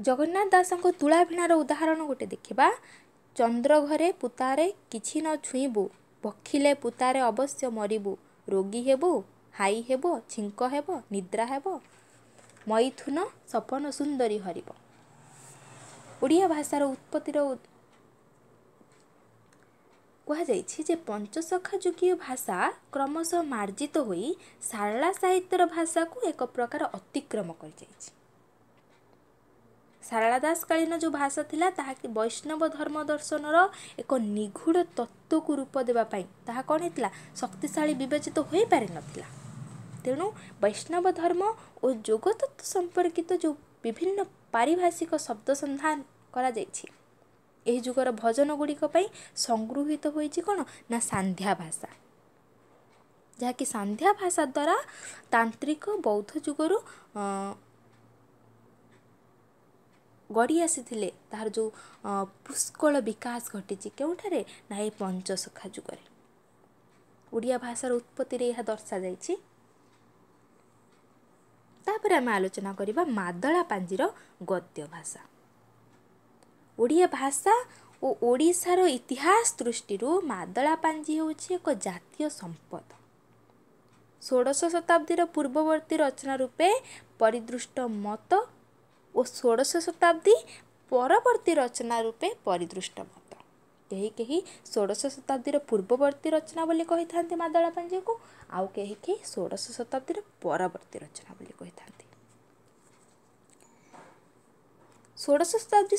ଜଗନ୍ନାଥ ଦାସଙ୍କ ତୁଳାଭିଣାର ଉଦାହରଣ ଗୋଟେ ଦେଖିବା ଚନ୍ଦ୍ର ଘରେ ପୁତାରେ କିଛି ନ ଛୁଇଁବୁ ଭଖିଲେ ପୁତାରେ ଅବଶ୍ୟ ମରିବୁ ରୋଗୀ ହେବୁ ହାଇ ହେବ ଛିଙ୍କ ହେବ ନିଦ୍ରା ହେବ ମଇଥୁନ ସପନ ସୁନ୍ଦରୀ ହରିବ ଓଡ଼ିଆ ଭାଷାର ଉତ୍ପତ୍ତିର କୁହାଯାଇଛି ଯେ ପଞ୍ଚସଖା ଯୁଗୀୟ ଭାଷା କ୍ରମଶଃ ମାର୍ଜିତ ହୋଇ ଶାରଳା ସାହିତ୍ୟର ଭାଷାକୁ ଏକ ପ୍ରକାର ଅତିକ୍ରମ କରିଯାଇଛି ଶାରଳା ଦାସକାଳୀନ ଯେଉଁ ଭାଷା ଥିଲା ତାହାକି ବୈଷ୍ଣବ ଧର୍ମ ଦର୍ଶନର ଏକ ନିଗୁଢ଼ ତତ୍ତ୍ୱକୁ ରୂପ ଦେବା ପାଇଁ ତାହା କ'ଣ ହେଇଥିଲା ଶକ୍ତିଶାଳୀ ବିବେଚିତ ହୋଇପାରିନଥିଲା ତେଣୁ ବୈଷ୍ଣବ ଧର୍ମ ଓ ଯୋଗତତ୍ତ୍ୱ ସମ୍ପର୍କିତ ଯେଉଁ ବିଭିନ୍ନ ପାରିଭାଷିକ ଶବ୍ଦ ସନ୍ଧାନ କରାଯାଇଛି ଏହି ଯୁଗର ଭଜନ ଗୁଡ଼ିକ ପାଇଁ ସଂଗୃହୀତ ହୋଇଛି କ'ଣ ନା ସାନ୍ଧ୍ୟା ଭାଷା ଯାହାକି ସାନ୍ଧ୍ୟା ଭାଷା ଦ୍ୱାରା ତାନ୍ତ୍ରିକ ବୌଦ୍ଧ ଯୁଗରୁ ଗଢ଼ି ଆସିଥିଲେ ତାହାର ଯେଉଁ ପୁଷ୍କଳ ବିକାଶ ଘଟିଛି କେଉଁଠାରେ ନା ଏ ପଞ୍ଚସଖା ଯୁଗରେ ଓଡ଼ିଆ ଭାଷାର ଉତ୍ପତ୍ତିରେ ଏହା ଦର୍ଶାଯାଇଛି ତାପରେ ଆମେ ଆଲୋଚନା କରିବା ମାଦଳା ପାଞ୍ଜିର ଗଦ୍ୟ ଭାଷା ଓଡ଼ିଆ ଭାଷା ଓ ଓଡ଼ିଶାର ଇତିହାସ ଦୃଷ୍ଟିରୁ ମାଦଳା ପାଞ୍ଜି ହେଉଛି ଏକ ଜାତୀୟ ସମ୍ପଦ ଷୋଡ଼ଶ ଶତାବ୍ଦୀର ପୂର୍ବବର୍ତ୍ତୀ ରଚନା ରୂପେ ପରିଦୃଷ୍ଟ ମତ ଓ ଷୋଡ଼ଶ ଶତାବ୍ଦୀ ପରବର୍ତ୍ତୀ ରଚନା ରୂପେ ପରିଦୃଷ୍ଟ ମତ କେହି କେହି ଷୋଡ଼ଶ ଶତାବ୍ଦୀର ପୂର୍ବବର୍ତ୍ତୀ ରଚନା ବୋଲି କହିଥାନ୍ତି ମାଦଳା ପାଞ୍ଜିକୁ ଆଉ କେହି କେହି ଷୋଡ଼ଶ ଶତାବ୍ଦୀର ପରବର୍ତ୍ତୀ ରଚନା ବୋଲି କହିଥାନ୍ତି ଷୋଡ଼ଶ ଶତାବ୍ଦୀ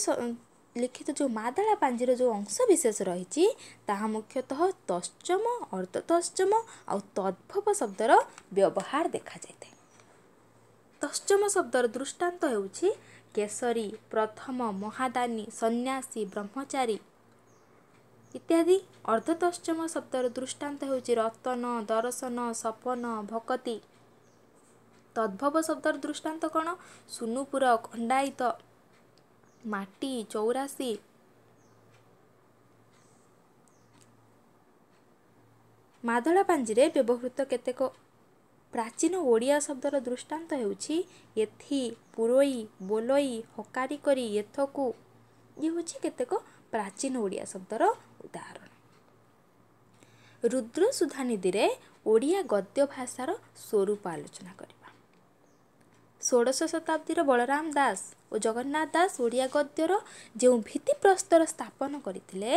ଲିଖିତ ଯେଉଁ ମାଦଳା ପାଞ୍ଜିର ଯେଉଁ ଅଂଶବିଶେଷ ରହିଛି ତାହା ମୁଖ୍ୟତଃ ତଶ୍ଚମ ଅର୍ଦ୍ଧତଶ୍ଚମ ଆଉ ତଦ୍ଭବ ଶବ୍ଦର ବ୍ୟବହାର ଦେଖାଯାଇଥାଏ ତଶ୍ଚମ ଶବ୍ଦର ଦୃଷ୍ଟାନ୍ତ ହେଉଛି କେଶରୀ ପ୍ରଥମ ମହାଦାନୀ ସନ୍ନ୍ୟାସୀ ବ୍ରହ୍ମଚାରୀ ଇତ୍ୟାଦି ଅର୍ଦ୍ଧତଶ୍ଚମ ଶବ୍ଦର ଦୃଷ୍ଟାନ୍ତ ହେଉଛି ରତନ ଦର୍ଶନ ସପନ ଭକତି ତଦ୍ଭବ ଶବ୍ଦର ଦୃଷ୍ଟାନ୍ତ କ'ଣ ସୁନୁପୁର ଖଣ୍ଡାୟିତ ମାଟି ଚଉରାଶୀ ମାଦଳା ପାଞ୍ଜିରେ ବ୍ୟବହୃତ କେତେକ ପ୍ରାଚୀନ ଓଡ଼ିଆ ଶବ୍ଦର ଦୃଷ୍ଟାନ୍ତ ହେଉଛି ଏଥି ପୁରୋଇ ବୋଲଇ ହକାରି କରି ଏଥକୁ ଇଏ ହେଉଛି କେତେକ ପ୍ରାଚୀନ ଓଡ଼ିଆ ଶବ୍ଦର ଉଦାହରଣ ରୁଦ୍ର ସୁଧାନିଧିରେ ଓଡ଼ିଆ ଗଦ୍ୟ ଭାଷାର ସ୍ୱରୂପ ଆଲୋଚନା କରିବା ଷୋଡ଼ଶ ଶତାବ୍ଦୀର ବଳରାମ ଦାସ ଓ ଜଗନ୍ନାଥ ଦାସ ଓଡ଼ିଆ ଗଦ୍ୟର ଯେଉଁ ଭିତ୍ତିପ୍ରସ୍ତର ସ୍ଥାପନ କରିଥିଲେ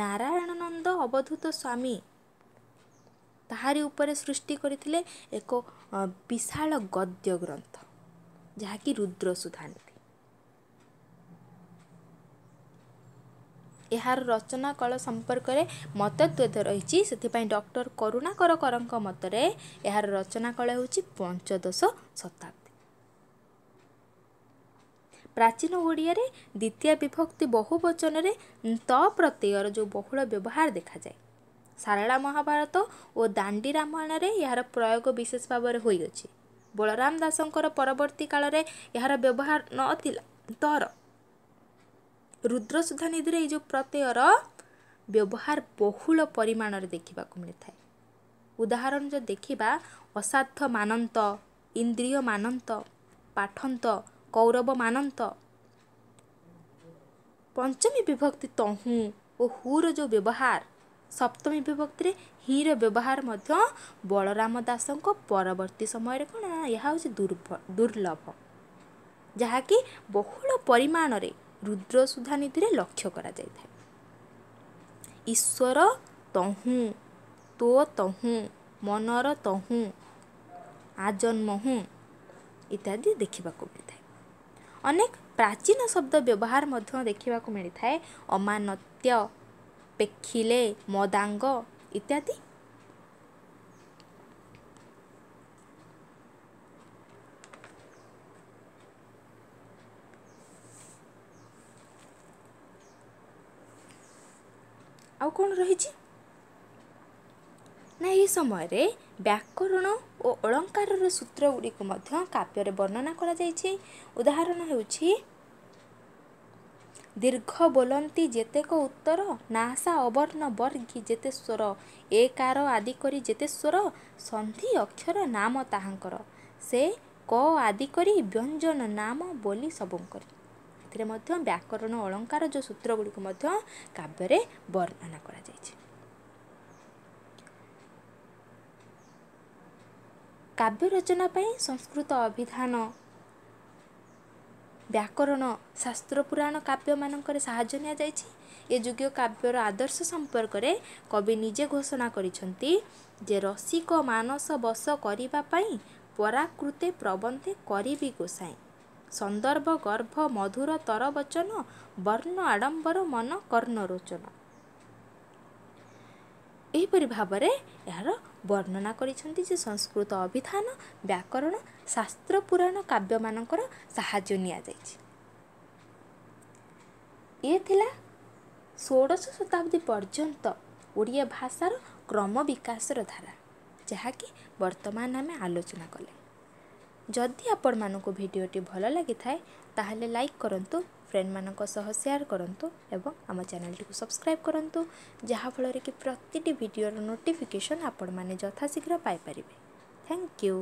ନାରାୟଣ ନନ୍ଦ ଅବଧୂତ ସ୍ୱାମୀ ତାହାରି ଉପରେ ସୃଷ୍ଟି କରିଥିଲେ ଏକ ବିଶାଳ ଗଦ୍ୟ ଗ୍ରନ୍ଥ ଯାହାକି ରୁଦ୍ର ସୁଧାନ୍ତି ଏହାର ରଚନା କଳ ସମ୍ପର୍କରେ ମତଦ୍ୱେଦ ରହିଛି ସେଥିପାଇଁ ଡକ୍ଟର କରୁଣାକରଙ୍କ ମତରେ ଏହାର ରଚନା କଳ ହେଉଛି ପଞ୍ଚଦଶ ଶତାବ୍ଦୀ ପ୍ରାଚୀନ ଓଡ଼ିଆରେ ଦ୍ୱିତୀୟ ବିଭକ୍ତି ବହୁ ବଚନରେ ତ ପ୍ରତ୍ୟୟର ଯେଉଁ ବହୁଳ ବ୍ୟବହାର ଦେଖାଯାଏ ସାରଳା ମହାଭାରତ ଓ ଦାଣ୍ଡି ରାମାୟଣରେ ଏହାର ପ୍ରୟୋଗ ବିଶେଷ ଭାବରେ ହୋଇଅଛି ବଳରାମ ଦାସଙ୍କର ପରବର୍ତ୍ତୀ କାଳରେ ଏହାର ବ୍ୟବହାର ନଥିଲା ତର ରୁଦ୍ରସୁଧା ନିଧିରେ ଏଇ ଯେଉଁ ପ୍ରତ୍ୟୟର ବ୍ୟବହାର ବହୁଳ ପରିମାଣରେ ଦେଖିବାକୁ ମିଳିଥାଏ ଉଦାହରଣ ଯଦି ଦେଖିବା ଅସାଧ୍ୟ ମାନନ୍ତ ଇନ୍ଦ୍ରିୟ ମାନନ୍ତ ପାଠନ୍ତ କୌରବ ମାନନ୍ତ ପଞ୍ଚମୀ ବିଭକ୍ତି ତହୁଁ ଓ ହୁର ଯେଉଁ ବ୍ୟବହାର ସପ୍ତମୀ ବିଭକ୍ତିରେ ହିଁର ବ୍ୟବହାର ମଧ୍ୟ ବଳରାମ ଦାସଙ୍କ ପରବର୍ତ୍ତୀ ସମୟରେ କ'ଣ ଏହା ହେଉଛି ଦୁର୍ଲଭ ଯାହାକି ବହୁଳ ପରିମାଣରେ ରୁଦ୍ର ସୁଧା ନୀତିରେ ଲକ୍ଷ୍ୟ କରାଯାଇଥାଏ ଈଶ୍ୱର ତହୁଁ ତୋ ତହୁଁ ମନର ତହୁଁ ଆଜନ୍ମ ଇତ୍ୟାଦି ଦେଖିବାକୁ ମିଳେ ଅନେକ ପ୍ରାଚୀନ ଶବ୍ଦ ବ୍ୟବହାର ମଧ୍ୟ ଦେଖିବାକୁ ମିଳିଥାଏ ଅମାନତ୍ୟ ପେଖିଲେ ମଦାଙ୍ଗ ଇତ୍ୟାଦି ଆଉ କ'ଣ ରହିଛି ସେହି ସମୟରେ ବ୍ୟାକରଣ ଓ ଅଳଙ୍କାରର ସୂତ୍ର ଗୁଡ଼ିକୁ ମଧ୍ୟ କାବ୍ୟରେ ବର୍ଣ୍ଣନା କରାଯାଇଛି ଉଦାହରଣ ହେଉଛି ଦୀର୍ଘ ବୋଲନ୍ତି ଯେତେକ ଉତ୍ତର ନାସା ଅବର୍ଣ୍ଣ ବର୍ଗୀ ଯେତେ ସ୍ୱର ଏକାର ଆଦି କରି ଯେତେ ସ୍ୱର ସନ୍ଧି ଅକ୍ଷର ନାମ ତାହାଙ୍କର ସେ କ ଆଦି କରି ବ୍ୟଞ୍ଜନ ନାମ ବୋଲି ସବୁଙ୍କରି ଏଥିରେ ମଧ୍ୟ ବ୍ୟାକରଣ ଅଳଙ୍କାର ଯେଉଁ ସୂତ୍ର ଗୁଡ଼ିକୁ ମଧ୍ୟ କାବ୍ୟରେ ବର୍ଣ୍ଣନା କରାଯାଇଛି କାବ୍ୟ ରଚନା ପାଇଁ ସଂସ୍କୃତ ଅଭିଧାନ ବ୍ୟାକରଣ ଶାସ୍ତ୍ର ପୁରାଣ କାବ୍ୟମାନଙ୍କରେ ସାହାଯ୍ୟ ନିଆଯାଇଛି ଏ ଯୁଗୀୟ କାବ୍ୟର ଆଦର୍ଶ ସମ୍ପର୍କରେ କବି ନିଜେ ଘୋଷଣା କରିଛନ୍ତି ଯେ ରସିକ ମାନସ ବଶ କରିବା ପାଇଁ ପରାକୃତେ ପ୍ରବନ୍ଧେ କରିବି ଗୋସାଏଁ ସନ୍ଦର୍ଭ ଗର୍ଭ ମଧୁର ତର ବଚନ ବର୍ଣ୍ଣ ଆଡ଼ମ୍ବର ମନ କର୍ଣ୍ଣ ରୋଚନ ଏହିପରି ଭାବରେ ଏହାର ବର୍ଣ୍ଣନା କରିଛନ୍ତି ଯେ ସଂସ୍କୃତ ଅଭିଧାନ ବ୍ୟାକରଣ ଶାସ୍ତ୍ର ପୁରାଣ କାବ୍ୟମାନଙ୍କର ସାହାଯ୍ୟ ନିଆଯାଇଛି ଏ ଥିଲା ଷୋଡ଼ଶ ଶତାବ୍ଦୀ ପର୍ଯ୍ୟନ୍ତ ଓଡ଼ିଆ ଭାଷାର କ୍ରମ ବିକାଶର ଧାରା ଯାହାକି ବର୍ତ୍ତମାନ ଆମେ ଆଲୋଚନା କଲେ ଯଦି ଆପଣମାନଙ୍କୁ ଭିଡ଼ିଓଟି ଭଲ ଲାଗିଥାଏ ତାହେଲେ ଲାଇକ୍ କରନ୍ତୁ ଫ୍ରେଣ୍ଡମାନଙ୍କ ସହ ସେୟାର କରନ୍ତୁ ଏବଂ ଆମ ଚ୍ୟାନେଲଟିକୁ ସବସ୍କ୍ରାଇବ୍ କରନ୍ତୁ ଯାହାଫଳରେ କି ପ୍ରତିଟି ଭିଡ଼ିଓର ନୋଟିଫିକେସନ୍ ଆପଣମାନେ ଯଥାଶୀଘ୍ର ପାଇପାରିବେ ଥ୍ୟାଙ୍କ ୟୁ